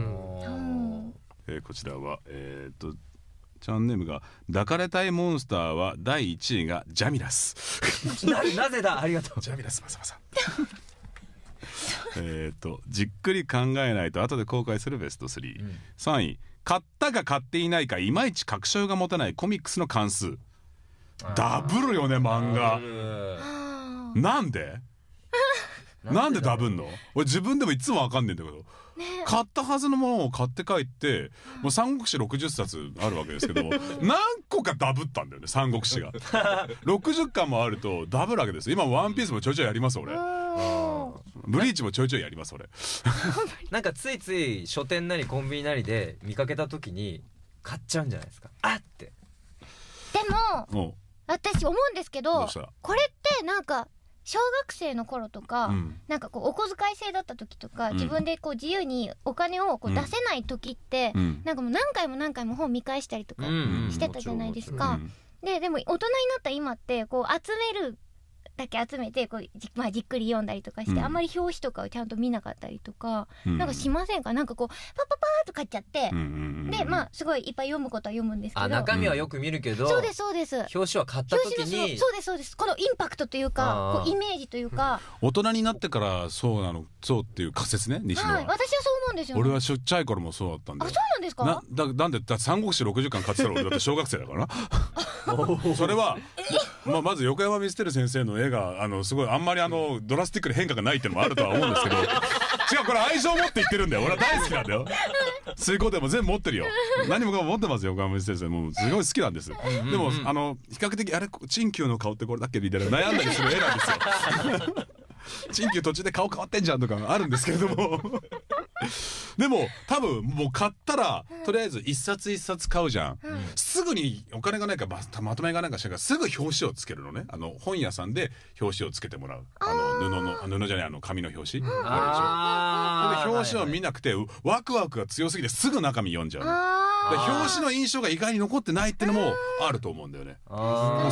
えー、こちらはえー、っとチャンネルが「抱かれたいモンスター」は第1位がジャミラスななぜだありがとうジャミラスまさまさ えっとじっくり考えないと後で後悔するベスト3、うん、3位買ったか買っていないかいまいち確証が持たないコミックスの関数ダブルよね漫画。なんで なんでダブんの俺自分でもいつも分かんねえんだけど、ね、買ったはずのものを買って帰ってもう「三国志」60冊あるわけですけど何個かダブったんだよね「三国志」が 60巻もあるとダブるわけです今「ワンピースもちょいちょいやります俺。ブリーチもちょいちょいやります俺 なんかついつい書店なりコンビニなりで見かけた時に買っちゃうんじゃないですかあってでも私思うんですけどこれってなんか小学生の頃とか、うん、なんかこうお小遣い制だった時とか、うん、自分でこう自由にお金をこう出せない時って、うん、なんかもう何回も何回も本見返したりとかしてたじゃないですか。ででも大人になった今ってこう集めるだけ集めてこうじ,、まあ、じっくり読んだりとかして、うんあんまり表紙とかをちゃんと見なかったりとか、うんなんかしませんかなんかこうパパパーと買っちゃってうん、うんうんでまあすごいいっぱい読むことは読むんですけどあ中身はよく見るけど、そうですそうです表紙は買った時紙にそうですそうですこのインパクトというかこうイメージというか、大人になってからそうなのそうっていう仮説ね西野は、はい私はそう思うんですよ、ね、俺はしょっちゃい頃もそうだったんだあそうなんですなかだなんでだって三国志60巻買ってたら俺だって小学生だから それは、まあ、まず横山ミステル先生の絵が、あの、すごい、あんまりあの、ドラスティックに変化がないっていうのもあるとは思うんですけど、違う、これ愛情持って言ってるんだよ。俺は大好きなんだよ。水耕でも全部持ってるよ。何もかも持ってますよ、岡村先生。もう、すごい好きなんです。でも、あの、比較的、あれ、陳旧の顔ってこれだっけみたいな悩んだりする絵なんですよ。新旧途中で顔変わってんじゃんとかあるんですけれども でも多分もう買ったら、とりあえず一冊一冊買うじゃん、うん、すぐにお金がないかままとめがないかしらすぐ表紙をつけるのねあの本屋さんで表紙をつけてもらうあの布の布じゃないあの紙の表紙、あるでしょで表紙を見なくて、ワクワクが強すぎてすぐ中身読んじゃうで表紙の印象が意外に残ってないっていうのもあると思うんだよね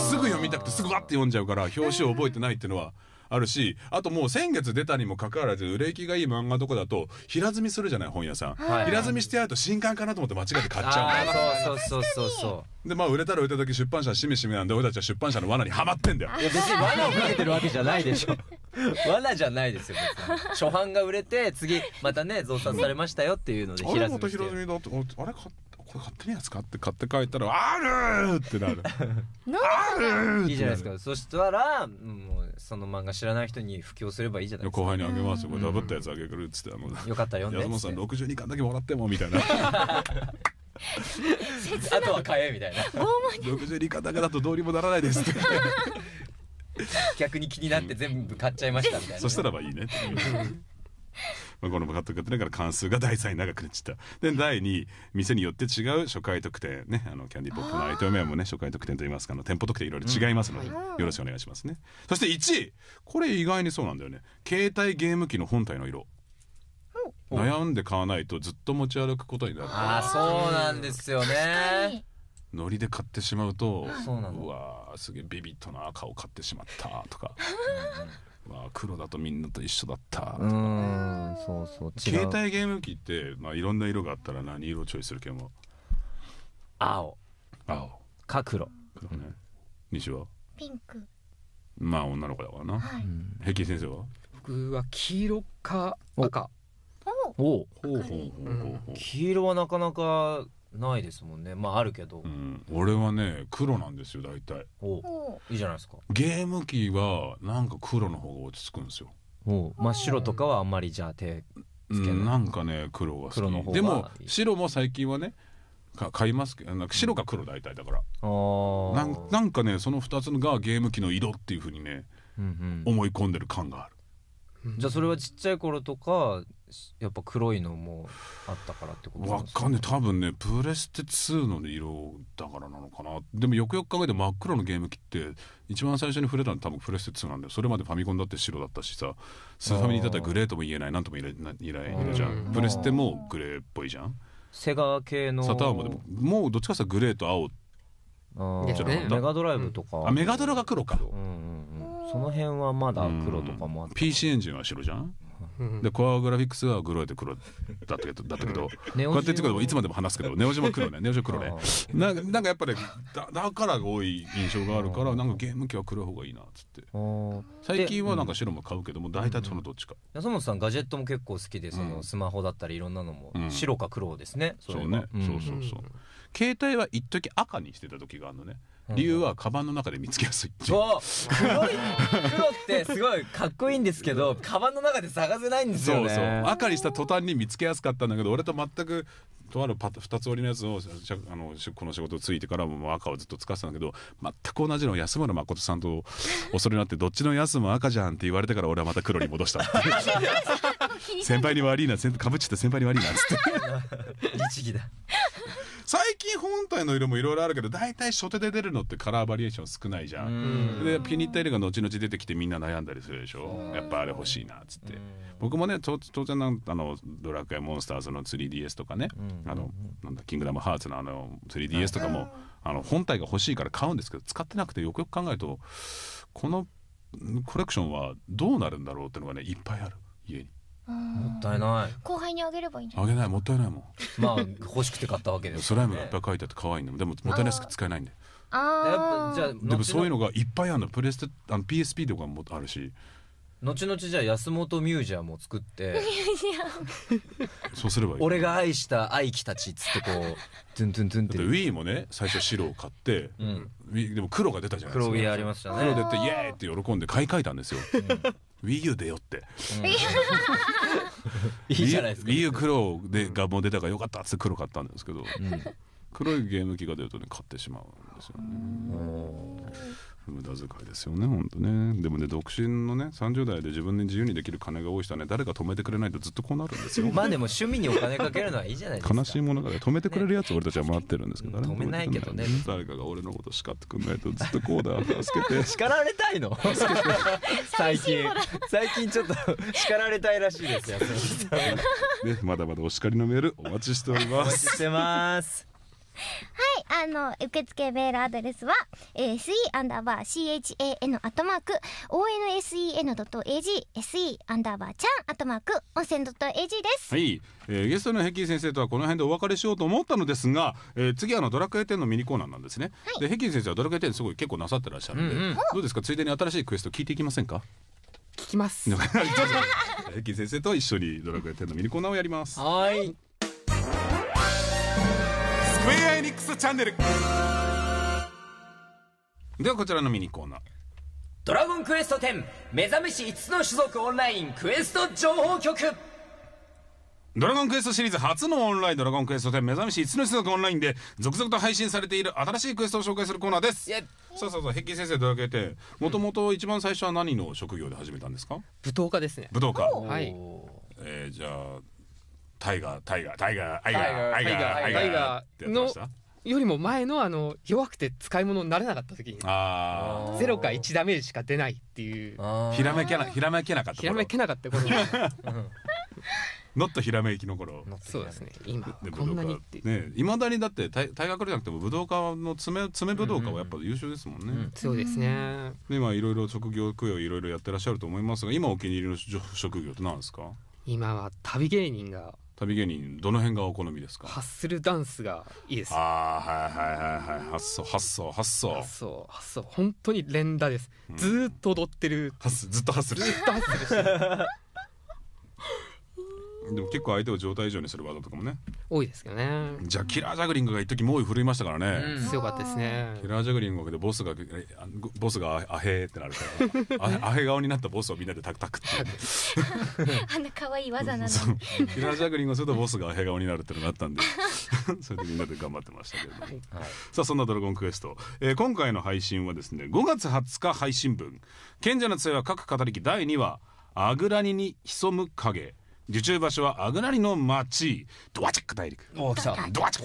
すぐ読みたくてすぐわって読んじゃうから表紙を覚えてないっていうのはあるし、あともう先月出たにもかかわらず、売れ行きがいい漫画とかだと、平積みするじゃない、本屋さん。はい、平積みしてやると新刊かなと思って間違えて買っちゃうんだそうそうそうそうそう。で、まあ、売れたら売れた時出版社しめしめなんで、俺たちは出版社の罠にはまってんだよ。いや、別に罠をかけてるわけじゃないでしょ。罠じゃないですよ、別に。初版が売れて、次、またね、増産されましたよっていうので、平積み。あれ、ま平積みだって、あれ買っこれ買ってやつ買って買って帰ったら「ある!」ってなる あるいいじゃないですかそしたらもうその漫画知らない人に布教すればいいじゃないですか後輩にあげますよこれダブったやつあげるっつってあのよかったよ読ん安本さん62巻だけもらってもみたいなあとは買えみたいな62巻だけだとどうにもならないですって 逆に気になって全部買っちゃいましたみたいな、そしたらばいいねっていうまあ、このカットカットだから関数が第3位長くなっちゃったで第2位店によって違う初回特典ねあのキャンディーポップのアイトメアもね初回特典といいますかの店舗特典いろいろ違いますので、よろしくお願いしますねそして1位これ意外にそうなんだよね携帯ゲーム機の本体の色悩んで買わないとずっと持ち歩くことになるあそうなんですよねノリで買ってしまうとうわすげえビビッとな顔買ってしまったとかまあ、黒だとみんなと一緒だったうんそうそう携帯ゲーム機って、まあ、いろんな色があったら何色チョイスするけも青青か黒黒ね、西はピンクまあ女の子だからな、はい、平均先生は僕は黄色か赤おおほうほうほうほう、ほう黄色はなかなかないですもんねまああるけど、うん、俺はね黒なんですよ大体おいいじゃないですかゲーム機はなんか黒の方が落ち着くんですよお真っ白とかはあんまりじゃあ手つけない、うん、なんかね黒が好きでも白も最近はねか買いますけどなんか白か黒大体だから、うん、なんなんかねその2つがゲーム機の色っていうふうにね、うんうん、思い込んでる感があるじゃあそれはちっちゃい頃とかやっぱ黒いのもあったからってことわかんね多分ねプレステ2の色だからなのかなでもよくよく考えて真っ黒のゲーム機って一番最初に触れたの多分プレステ2なんだよそれまでファミコンだって白だったしさスーファミにだったらグレーとも言えない何とも言えないいないじゃんプレステもグレーっぽいじゃんセガ系のサターンもでももうどっちかさグレーと青じゃなかったメガドライブとか、あメガドラが黒か、うんうんうんその辺はまだ黒とかもあって、PC エンジンは白じゃんでコアグラフィックスはグロいで黒だったけどだったけどこうやって言ってくいつまでも話すけどネオジも黒ね ネオジ黒ねななんかやっぱり、ね、だだからが多い印象があるからなんかゲーム機は黒い方がいいなっつって最近はなんか白も買うけども大体そのどっちか安本さんガジェットも結構好きでそのスマホだったりいろんなのも白か黒ですね、うん、そうねそうそうそう、携帯は一時赤にしてた時があるのね理由はカバンの中で見つけやすいっていう、お黒い黒ってすごいかっこいいんですけどカバンの中で探せないんですよそうそう赤にした途端に見つけやすかったんだけど俺と全くとあるパタ2つ折りのやつをしゃあのこの仕事ついてからも赤をずっと使ってたんだけど全く同じの安村誠さんと恐れになってどっちの安も赤じゃんって言われてから俺はまた黒に戻した 先輩に悪いな先かぶっちゃった先輩に悪いなっつって 律儀だ最近本体の色もいろいろあるけど大体初手で出るのってカラーバリエーション少ないじゃんで気に入った色が後々出てきてみんな悩んだりするでしょやっぱあれ欲しいなっつって僕もね当然あのドラクエモンスターズの 3DS とかねあのなんだキングダムハーツのあの 3DS とかもあの本体が欲しいから買うんですけど使ってなくてよくよく考えるとこのコレクションはどうなるんだろうっていうのがねいっぱいある家に。もったいない後輩にあげればいいんじゃあないげないもったいないもんまあ欲しくて買ったわけですスライムがいっぱい書いてあって可愛いんだでももったいない使えないんでやっぱあじゃあでもそういうのがいっぱいあるのプレステあの PSP とかもあるし後々じゃあ安本ミュージアムを作って そうすればいい俺が愛した愛機たちっつってこうトゥントゥントゥンってウィーもね最初白を買って、うんでも黒が出たじゃないですか黒毛ありました黒ね出てイエーイって喜んで買い替えたんですよ、WiiU 出よって、いいじゃないですか WiiU 黒でがもう出たからよかったっつって黒買ったんですけど、黒いゲーム機が出るとね買ってしまうんですよね。無駄遣いですよね本当ねでもね独身のね30代で自分に自由にできる金が多い人はね誰か止めてくれないとずっとこうなるんですよ まあでも趣味にお金かけるのはいいじゃないですか悲しいものが止めてくれるやつ俺たちは待ってるんですけどね、ね、止めないけどね誰かが俺のこと叱ってくんないとずっとこうだ助けて 叱られたいの 最近最近ちょっと叱られたいらしいですよねまだまだお叱りのメールお待ちしておりますお待ちしてますはい、あの、受付メールアドレスは、えー、se アンダーバー chan アットマーク onsen.ag se アンダーバーちゃんアトマーク温泉 .ag です。はい、えー、ゲストのヘッキン先生とはこの辺でお別れしようと思ったのですが、えー、次あのドラクエ10のミニコーナーなんですね。はい、でヘッキン先生はドラクエ10すごい結構なさってらっしゃるんで、うんうん、どうですかついでに新しいクエスト聞いていきませんか聞きます。ヘッキン先生と一緒にドラクエ10のミニコーナーをやります。はい。クエアエニックスチャンネルではこちらのミニコーナードラゴンクエスト10目覚めし5つの種族オンラインクエスト情報局ドラゴンクエストシリーズ初のオンラインドラゴンクエスト10目覚めし5つの種族オンラインで続々と配信されている新しいクエストを紹介するコーナーですイェイそうそうそう碧先生とだけてもともと一番最初は何の職業で始めたんですか舞踏家ですね舞踏家はい、えー、じゃあタイガータイガータイガータイガータイガータイガーイガーのよりも前のあの弱くて使い物になれなかった時にあゼロか1ダメージしか出ないっていうひらめけなひらめけなかったひらめけなかった頃ノットひらめきの頃そうですね今こんなにってねいまだにだって大大学じゃなくても武道家の爪爪武道家はやっぱ優秀ですもんね、うんうん、そうですね今いろいろ職業供養いろいろやってらっしゃると思いますが今お気に入りの職業って何ですか今は旅芸人が旅芸人どの辺がお好みですかハッスルダンスがいいですああはいはいはいはい発想発想発想発想発想本当に連打です、うん、ずっと踊ってるずっとハッスルずっとハッスルでも結構相手を状態以上にする技とかもね多いですけどねじゃあキラージャグリングが一時猛威振るいましたからね、うん、強かったですねキラージャグリングでボスがボスがアヘーってなるからアヘ顔になったボスをみんなでタクタクってあんな可愛い技なのキラージャグリングをするとボスがアヘ顔になるってのがあったんで それでみんなで頑張ってましたけれども、はい、さあそんな「ドラゴンクエスト」えー、今回の配信はですね5月20日配信分「賢者の杖は各語り機」第2話「あぐらにに潜む影」受注場所はアグナリの町ドワチャック大陸おドワチャックドワチャ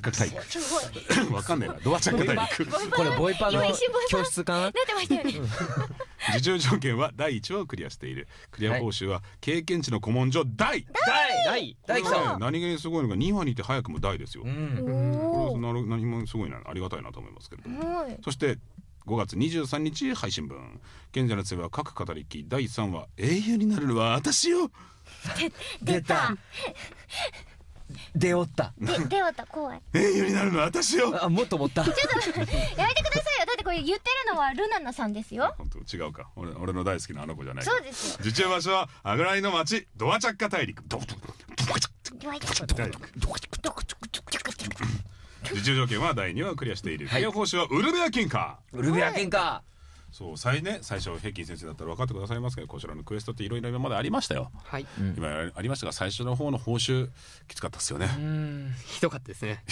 ック大陸わかんなドワチャック大陸これボイパの教室かな受注条件は第1話をクリアしているクリア報酬は経験値の古文書大大大大何気にすごいのが2話にて早くも大ですよ何もすごいなありがたいなと思いますけどもそして5月23日配信分賢者の杖は各語りき第3話英雄になるのは私よ出た出おった出おった怖い英雄になるのは私よあもっともったちょっとやめてくださいよだってこれ言ってるのはルナナさんですよ本当違うか俺俺の大好きなあの子じゃないそうですよ受注場所はあぐらイの町ドアチャッカ大陸ドアチャッカ大陸ドアチャッカ大陸受注条件は第2話クリアしている。はい、報酬はウルベア金貨。ウルベア金貨。そう最ね最初平均先生だったら分かってくださいますけどこちらのクエストっていろいろ今までありましたよ、はい、今ありましたが最初の方の報酬きつかったですよねうん、ひどかったですね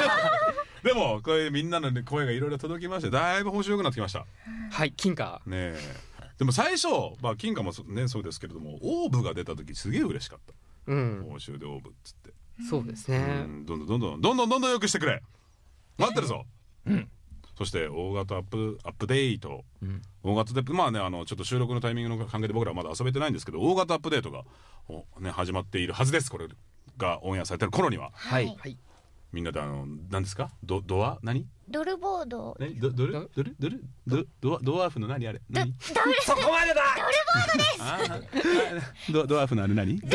でもこれみんなの声がいろいろ届きましてだいぶ報酬良くなってきましたはい金貨ねえ。でも最初、まあ、金貨もねそうですけれどもオーブが出た時すげえ嬉しかった、うん、報酬でオーブっつってそうですねどんどんどんどんどんどんどんどん良くしてくれ待ってるぞ、うん、そして大型アップアップデート、うん大型でまあねあのちょっと収録のタイミングの関係で僕らはまだ遊べてないんですけど大型アップデートがおね始まっているはずですこれがオンエアされてる頃にははいはいみんなであの何ですかドドア何ドルボード何ドドルドルドルドドアドワーフの何あれ何ドルそこまでだドルボードですドドワーフのあれ何ド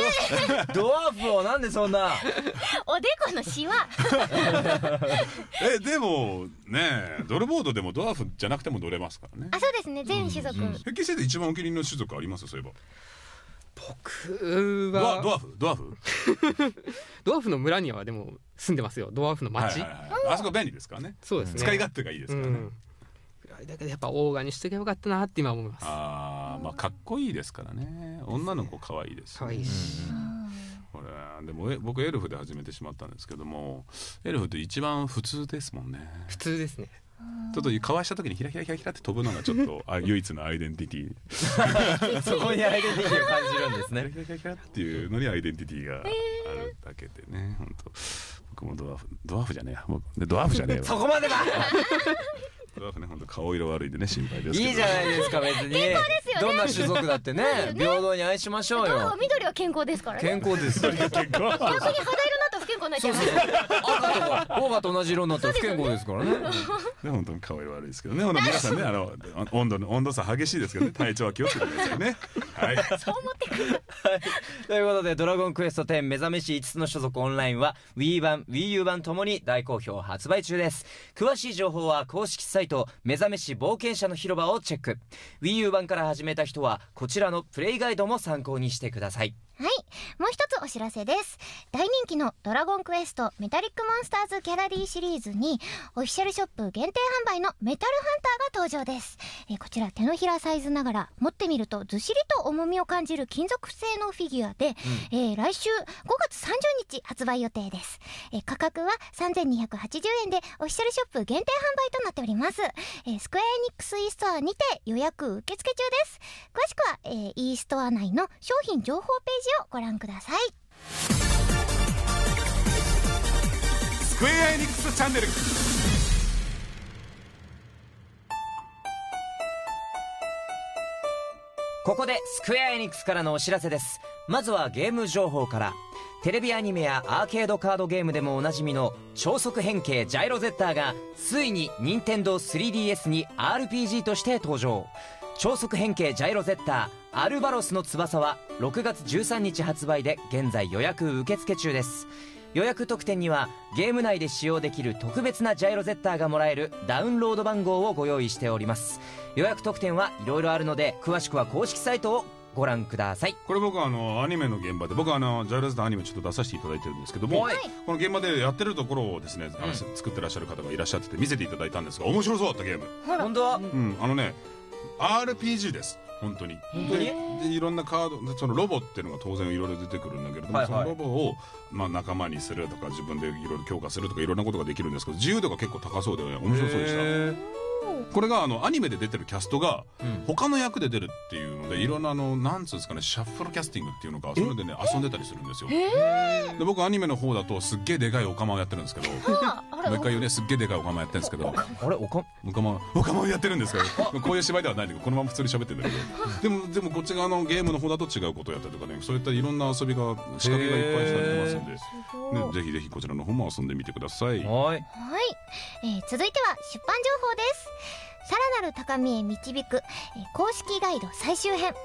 ドワーフをなんでそんなおでこのシワ えでもねドルボードでもドワーフじゃなくても乗れますからねあそうですね全種族平均先生一番お気に入りの種族ありますそういえば僕はドワーフドワーフ ドワーフの村にはでも住んでますよドワーフの町、はいはいはい、あそこ便利ですからねそうですね使い勝手がいいですからね、うんだけどやっぱオーガにしとけばよかったなって今思いますああまあかっこいいですからね女の子可愛いです、ね、可愛いし、これでも僕エルフで始めてしまったんですけどもエルフって一番普通ですもんね普通ですねちょっとかわした時にひらひらひらひらって飛ぶのがちょっとあ唯一のアイデンティティ そこにアイデンティティを感じるんですねひらひらひらっていうのにアイデンティティがあるだけでね本当僕もドワーフドワーフじゃねえやドワーフじゃねえわ そこまでだドワーフね本当顔色悪いんでね心配ですいいじゃないですか別に、ね、どんな種族だってね、ね、平等に愛しましょうよ緑は健康ですから、ね、健康です 逆に肌色こないますそうそう赤とかオーと同じ色になった不健康ですからねね本当に顔色悪いですけどねほな皆さんねあの温度の温度差激しいですけどね体調は気をつけてくださいねはいそう思ってくる、はい、ということで「ドラゴンクエスト10目覚めし5つの所属オンライン」は Wii 版 WiiU 版ともに大好評発売中です詳しい情報は公式サイト「目覚めし冒険者の広場」をチェック WiiU 版から始めた人はこちらのプレイガイドも参考にしてくださいはいもう一つお知らせです大人気のドラゴンクエストメタリックモンスターズギャラリーシリーズにオフィシャルショップ限定販売のメタルハンターが登場ですえこちら手のひらサイズながら持ってみるとずしりと重みを感じる金属製のフィギュアで、うん、えー、来週5月30日発売予定ですえ価格は3280円でオフィシャルショップ限定販売となっております、えスクエアエニックスーストアにて予約受付中です詳しくは、え e ストア内の商品情報ページをご覧覧くださいスクエアエニックスチャンネルここでスクエアエニックスからのお知らせですまずはゲーム情報からテレビアニメやアーケードカードゲームでもおなじみの超速変形ジャイロゼッターがついに任天堂 3DS に RPG として登場超速変形ジャイロゼッターアルバロスの翼は6月13日発売で現在予約受付中です予約特典にはゲーム内で使用できる特別なジャイロゼッターがもらえるダウンロード番号をご用意しております予約特典はいろいろあるので詳しくは公式サイトをご覧くださいこれ僕あのアニメの現場で僕あのジャイロゼッターアニメちょっと出させていただいてるんですけども、はい、この現場でやってるところをですね、うん、作ってらっしゃる方がいらっしゃってて見せていただいたんですが面白そうだったゲーム本当は、うん、あのね RPG です本当に。本当にでいろんなカードそのロボっていうのが当然いろいろ出てくるんだけれども、はいはい、そのロボを、まあ、仲間にするとか自分でいろいろ強化するとかいろんなことができるんですけど自由度が結構高そうで面白そうでした。これがあのアニメで出てるキャストが他の役で出るっていうので、いろんなあのなんつうんですかねシャッフルキャスティングっていうのかそれでね遊んでたりするんですよ。で僕アニメの方だとすっげえでかいオカマをやってるんですけど毎回4すっげえでかいおかまやってるんですけどあれおかおかまおかまやってるんですけどこういう芝居ではないんだけどこのまま普通に喋ってるんだけどでもでもこっち側のゲームの方だと違うことやったりとかねそういったいろんな遊びが仕掛けがいっぱいされてますんで。ね、ぜひぜひこちらの方も遊んでみてください。はい。はい、えー、続いては出版情報です。さらなる高みへ導く、公式ガイド最終編、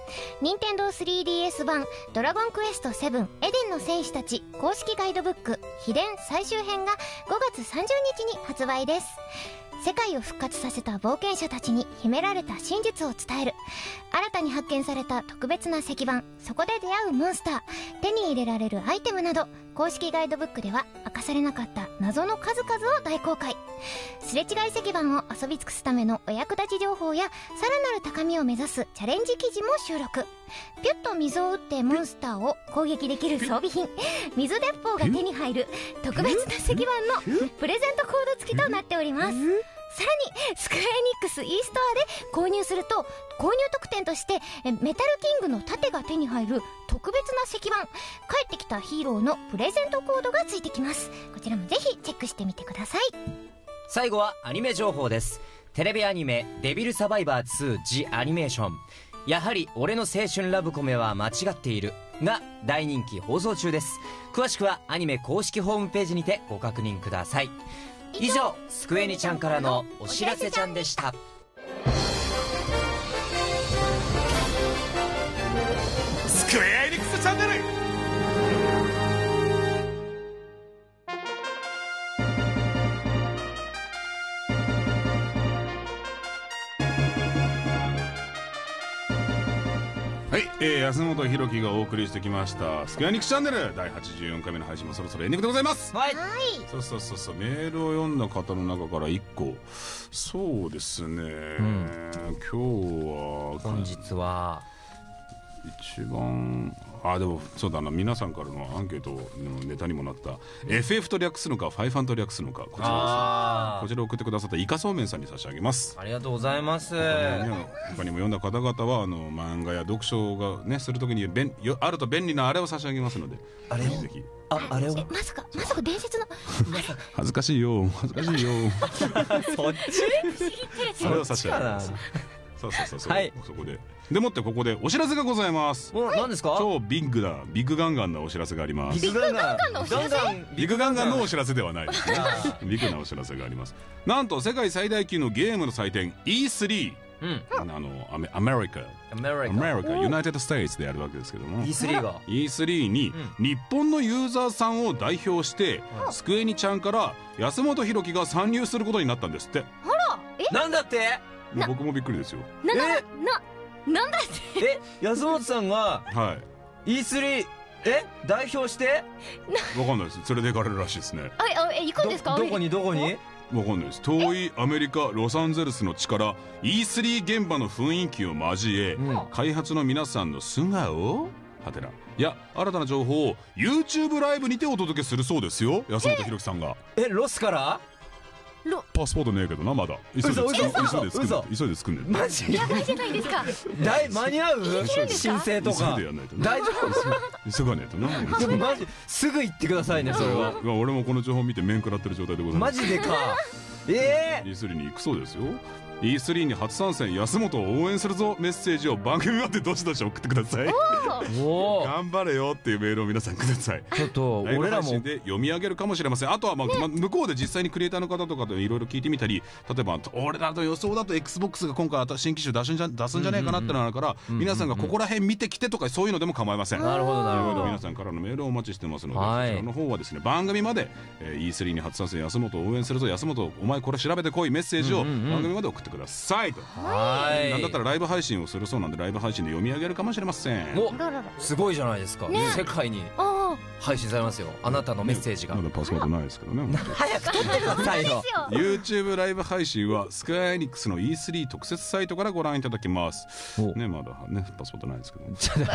任天堂 3DS 版、ドラゴンクエスト7、エデンの戦士たち、公式ガイドブック、秘伝最終編が5月30日に発売です。世界を復活させた冒険者たちに秘められた真実を伝える。新たに発見された特別な石板、そこで出会うモンスター、手に入れられるアイテムなど、公式ガイドブックでは明かされなかった謎の数々を大公開すれ違い石版を遊び尽くすためのお役立ち情報やさらなる高みを目指すチャレンジ記事も収録ピュッと水を打ってモンスターを攻撃できる装備品水鉄砲が手に入る特別な石版のプレゼントコード付きとなっておりますさらに、スクエニックス e ストアで購入すると、購入特典として、メタルキングの盾が手に入る特別な石版、帰ってきたヒーローのプレゼントコードがついてきます。こちらもぜひチェックしてみてください。最後はアニメ情報です。テレビアニメ、デビルサバイバー2ジアニメーション。やはり俺の青春ラブコメは間違っている。が大人気放送中です。詳しくはアニメ公式ホームページにてご確認ください。以上、スクエニちゃんからのお知らせちゃんでした。安本博樹がお送りしてきました「スクエアニックチャンネル」第84回目の配信もそろそろエンディングでございますはいそうそうそうそうメールを読んだ方の中から1個そうですね、うん、今日は本日は一番あでもそうだな皆さんからのアンケートのネタにもなった FF と略すのかファイファンと略すのかこちらですこちら送ってくださったイカそうめんさんに差し上げますありがとうございます他にも読んだ方々はあの漫画や読書がねするときに便よあると便利なあれを差し上げますのであれぜひああれをまさかまさか伝説の恥ずかしいよ恥ずかしいよ そっち それを差し上げますそうそうそうそう、はい、そこででもってここでお知らせがございますお何ですか超ビッグだ、ビッグガンガンなお知らせがありますビッグガンガンのお知らせビッグガンガンのお知らせではないですねビッグなお知らせがありますなんと世界最大級のゲームの祭典 E3 うん、あのアメアメリカアメリカユナイテッド・ステイツでやるわけですけども E3 が E3 に日本のユーザーさんを代表して、うん、スクエニちゃんから安本博樹が参入することになったんですってほらえなんだって僕もびっくりですよなななんだってえ安本さんがはい E3 え代表してわかんないです連れて行かれるらしいですねああえ行くんですかどこにどこにわかんないです遠いアメリカロサンゼルスの地から E3 現場の雰囲気を交え、うん、開発の皆さんの素顔はてないや新たな情報を YouTube ライブにてお届けするそうですよ安本博樹さんがえロスからパスポートねえけどなまだ急いで急いで作んねマジやばいじゃないですか大間に合う申請とか大丈夫急がねえとなでもマジすぐ行ってくださいねそれは俺もこの情報見て面食らってる状態でございますマジでかええー、イスに行くそうですよ E3 に初参戦安本を応援するぞメッセージを番組までどしどし送ってください頑張れよっていうメールを皆さんくださいちょっと俺らも読み上げるかもしれませんあとは、まあ、ね向こうで実際にクリエイターの方とかといろいろ聞いてみたり例えば俺らの予想だと XBOX が今回新機種出すんじゃ出すんじゃねえかなってのあるから、皆さんがここら辺見てきてとかそういうのでも構いませんなるほどなるほど皆さんからのメールをお待ちしてますので、はい、そちらの方はですね番組まで、えー、E3 に初参戦安本を応援するぞ安本お前これ調べてこいメッセージを番組まで送ってってくださいとはいなんだったらライブ配信をするそうなんでライブ配信で読み上げるかもしれませんおすごいじゃないですか、ね、世界に配信されますよあなたのメッセージが、ね、まだパスワードないですけどね 早く撮ってくださいよ YouTube ライブ配信はスクエアエニックスの E3 特設サイトからご覧いただけますねまだねパスワードないですけど、ね、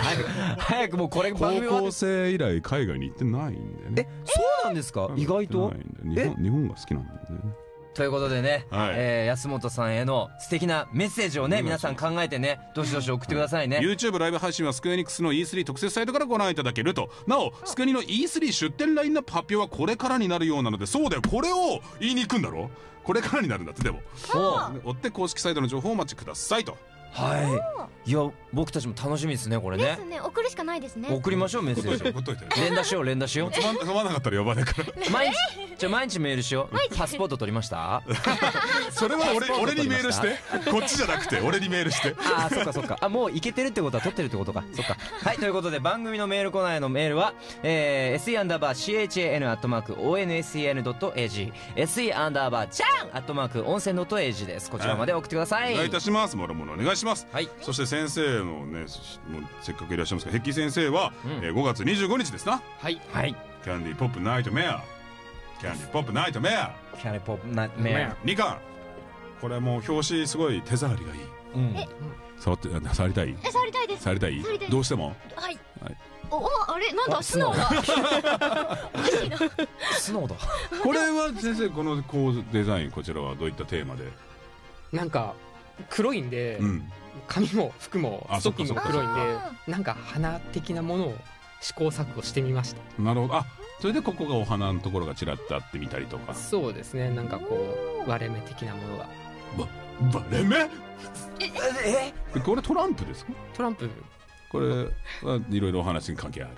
早くもうこれ番高校生以来海外に行ってないんでねえそうなんですか、意外と日本日本が好きなんでねということでね、はい、えー、安本さんへの素敵なメッセージをね、皆さん考えてね、どしどし送ってくださいね。YouTube ライブ配信はスクエニックスの E3 特設サイトからご覧いただけると。なお、スクエニの E3 出店ラインナップ発表はこれからになるようなので、そうだよ、これを言いに行くんだろこれからになるんだって、でも。追って公式サイトの情報をお待ちくださいと。はいいや僕たちも楽しみですねこれねね送るしかないですね送りましょうメッセージ連打しよう連打しようつまつまなかったら呼ばないから 毎日じゃ毎日メールしようパスポート取りました それは俺俺にメールしてこっちじゃなくて俺にメールして ああそっかそっかあもういけてるってことは取ってるってことかそっかはいということで番組のメールコーナーへのメールは、え se アンダーバー chan アットマーク onsen.ag se アンダーバーじゃんアットマーク温泉 .ag ですこちらまで送ってくださいお願いいたしますもろもろお願いしますします、はい、そして先生のねもうせっかくいらっしゃいますヘッキ先生は、うん、えー、5月25日ですなはい、はい、キャンディーポップナイトメアキャンディーポップナイトメアキャンディーポップナイトメア2巻これもう表紙すごい手触りがいい、うん、触って触りたい触りたいです触りたいどうしてもはい、はいおあれなんだスノーだノーだ これは先生このこうデザインこちらはどういったテーマでなんか黒いんで、うん、髪も服もストッキングも黒いんでなんか花的なものを試行錯誤してみましたなるほどあそれでここがお花のところがちらっとあってみたりとかそうですねなんかこう割れ目的なものがば割れ目ええこれトランプですかトランプこれはいろいろお話に関係ある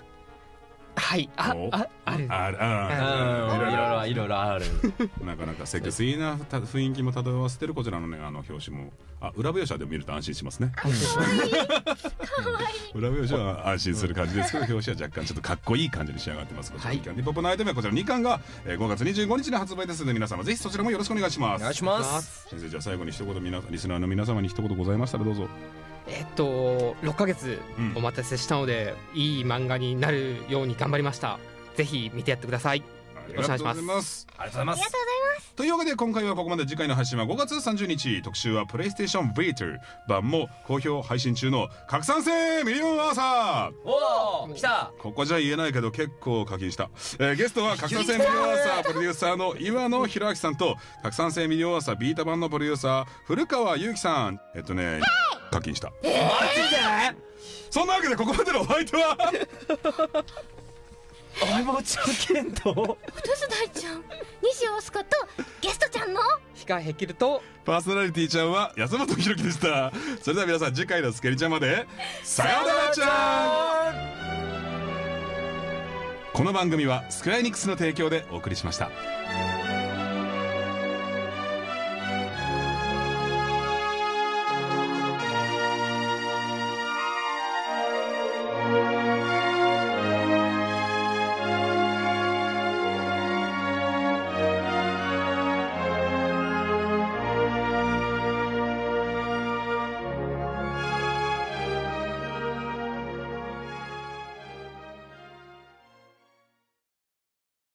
はいあああるあるあるいろいろある なかなかセクシーな雰囲気も漂わせてるこちらのねあの表紙もあ裏表紙でも見ると安心しますね 裏表紙は安心する感じですけど表紙は若干ちょっとかっこいい感じに仕上がってますこちニ2巻でポポのアイテムはこちら2巻が5月25日の発売ですので皆様ぜひそちらもよろしくお願いしますお願いします先生じゃあ最後に一言皆リスナーの皆様に一言ございましたらどうぞえっと、6ヶ月お待たせしたので、うん、いい漫画になるように頑張りました。ぜひ見てやってください。よろしくお願いします。ありがとうございます。というわけで今回はここまで次回の配信は5月30日特集はプレイステーション Vita 版も好評配信中の拡散性ミリオンアーサーおお来たここじゃ言えないけど結構課金した、えー、ゲストは拡散性ミリオンアーサープロデューサーの岩野博明さんと拡散性ミリオンアーサービータ版のプロデューサー古川祐希さんえっとね課金したマジでそんなわけでここまでのお相手は相棒ちゃん健と二つ大ちゃん西尾すことゲストちゃんのヒカヘキルとパーソナリティちゃんは安本ひろきでしたそれでは皆さん次回のスケリちゃんまでさよならちゃんこの番組はスクライニックスの提供でお送りしました。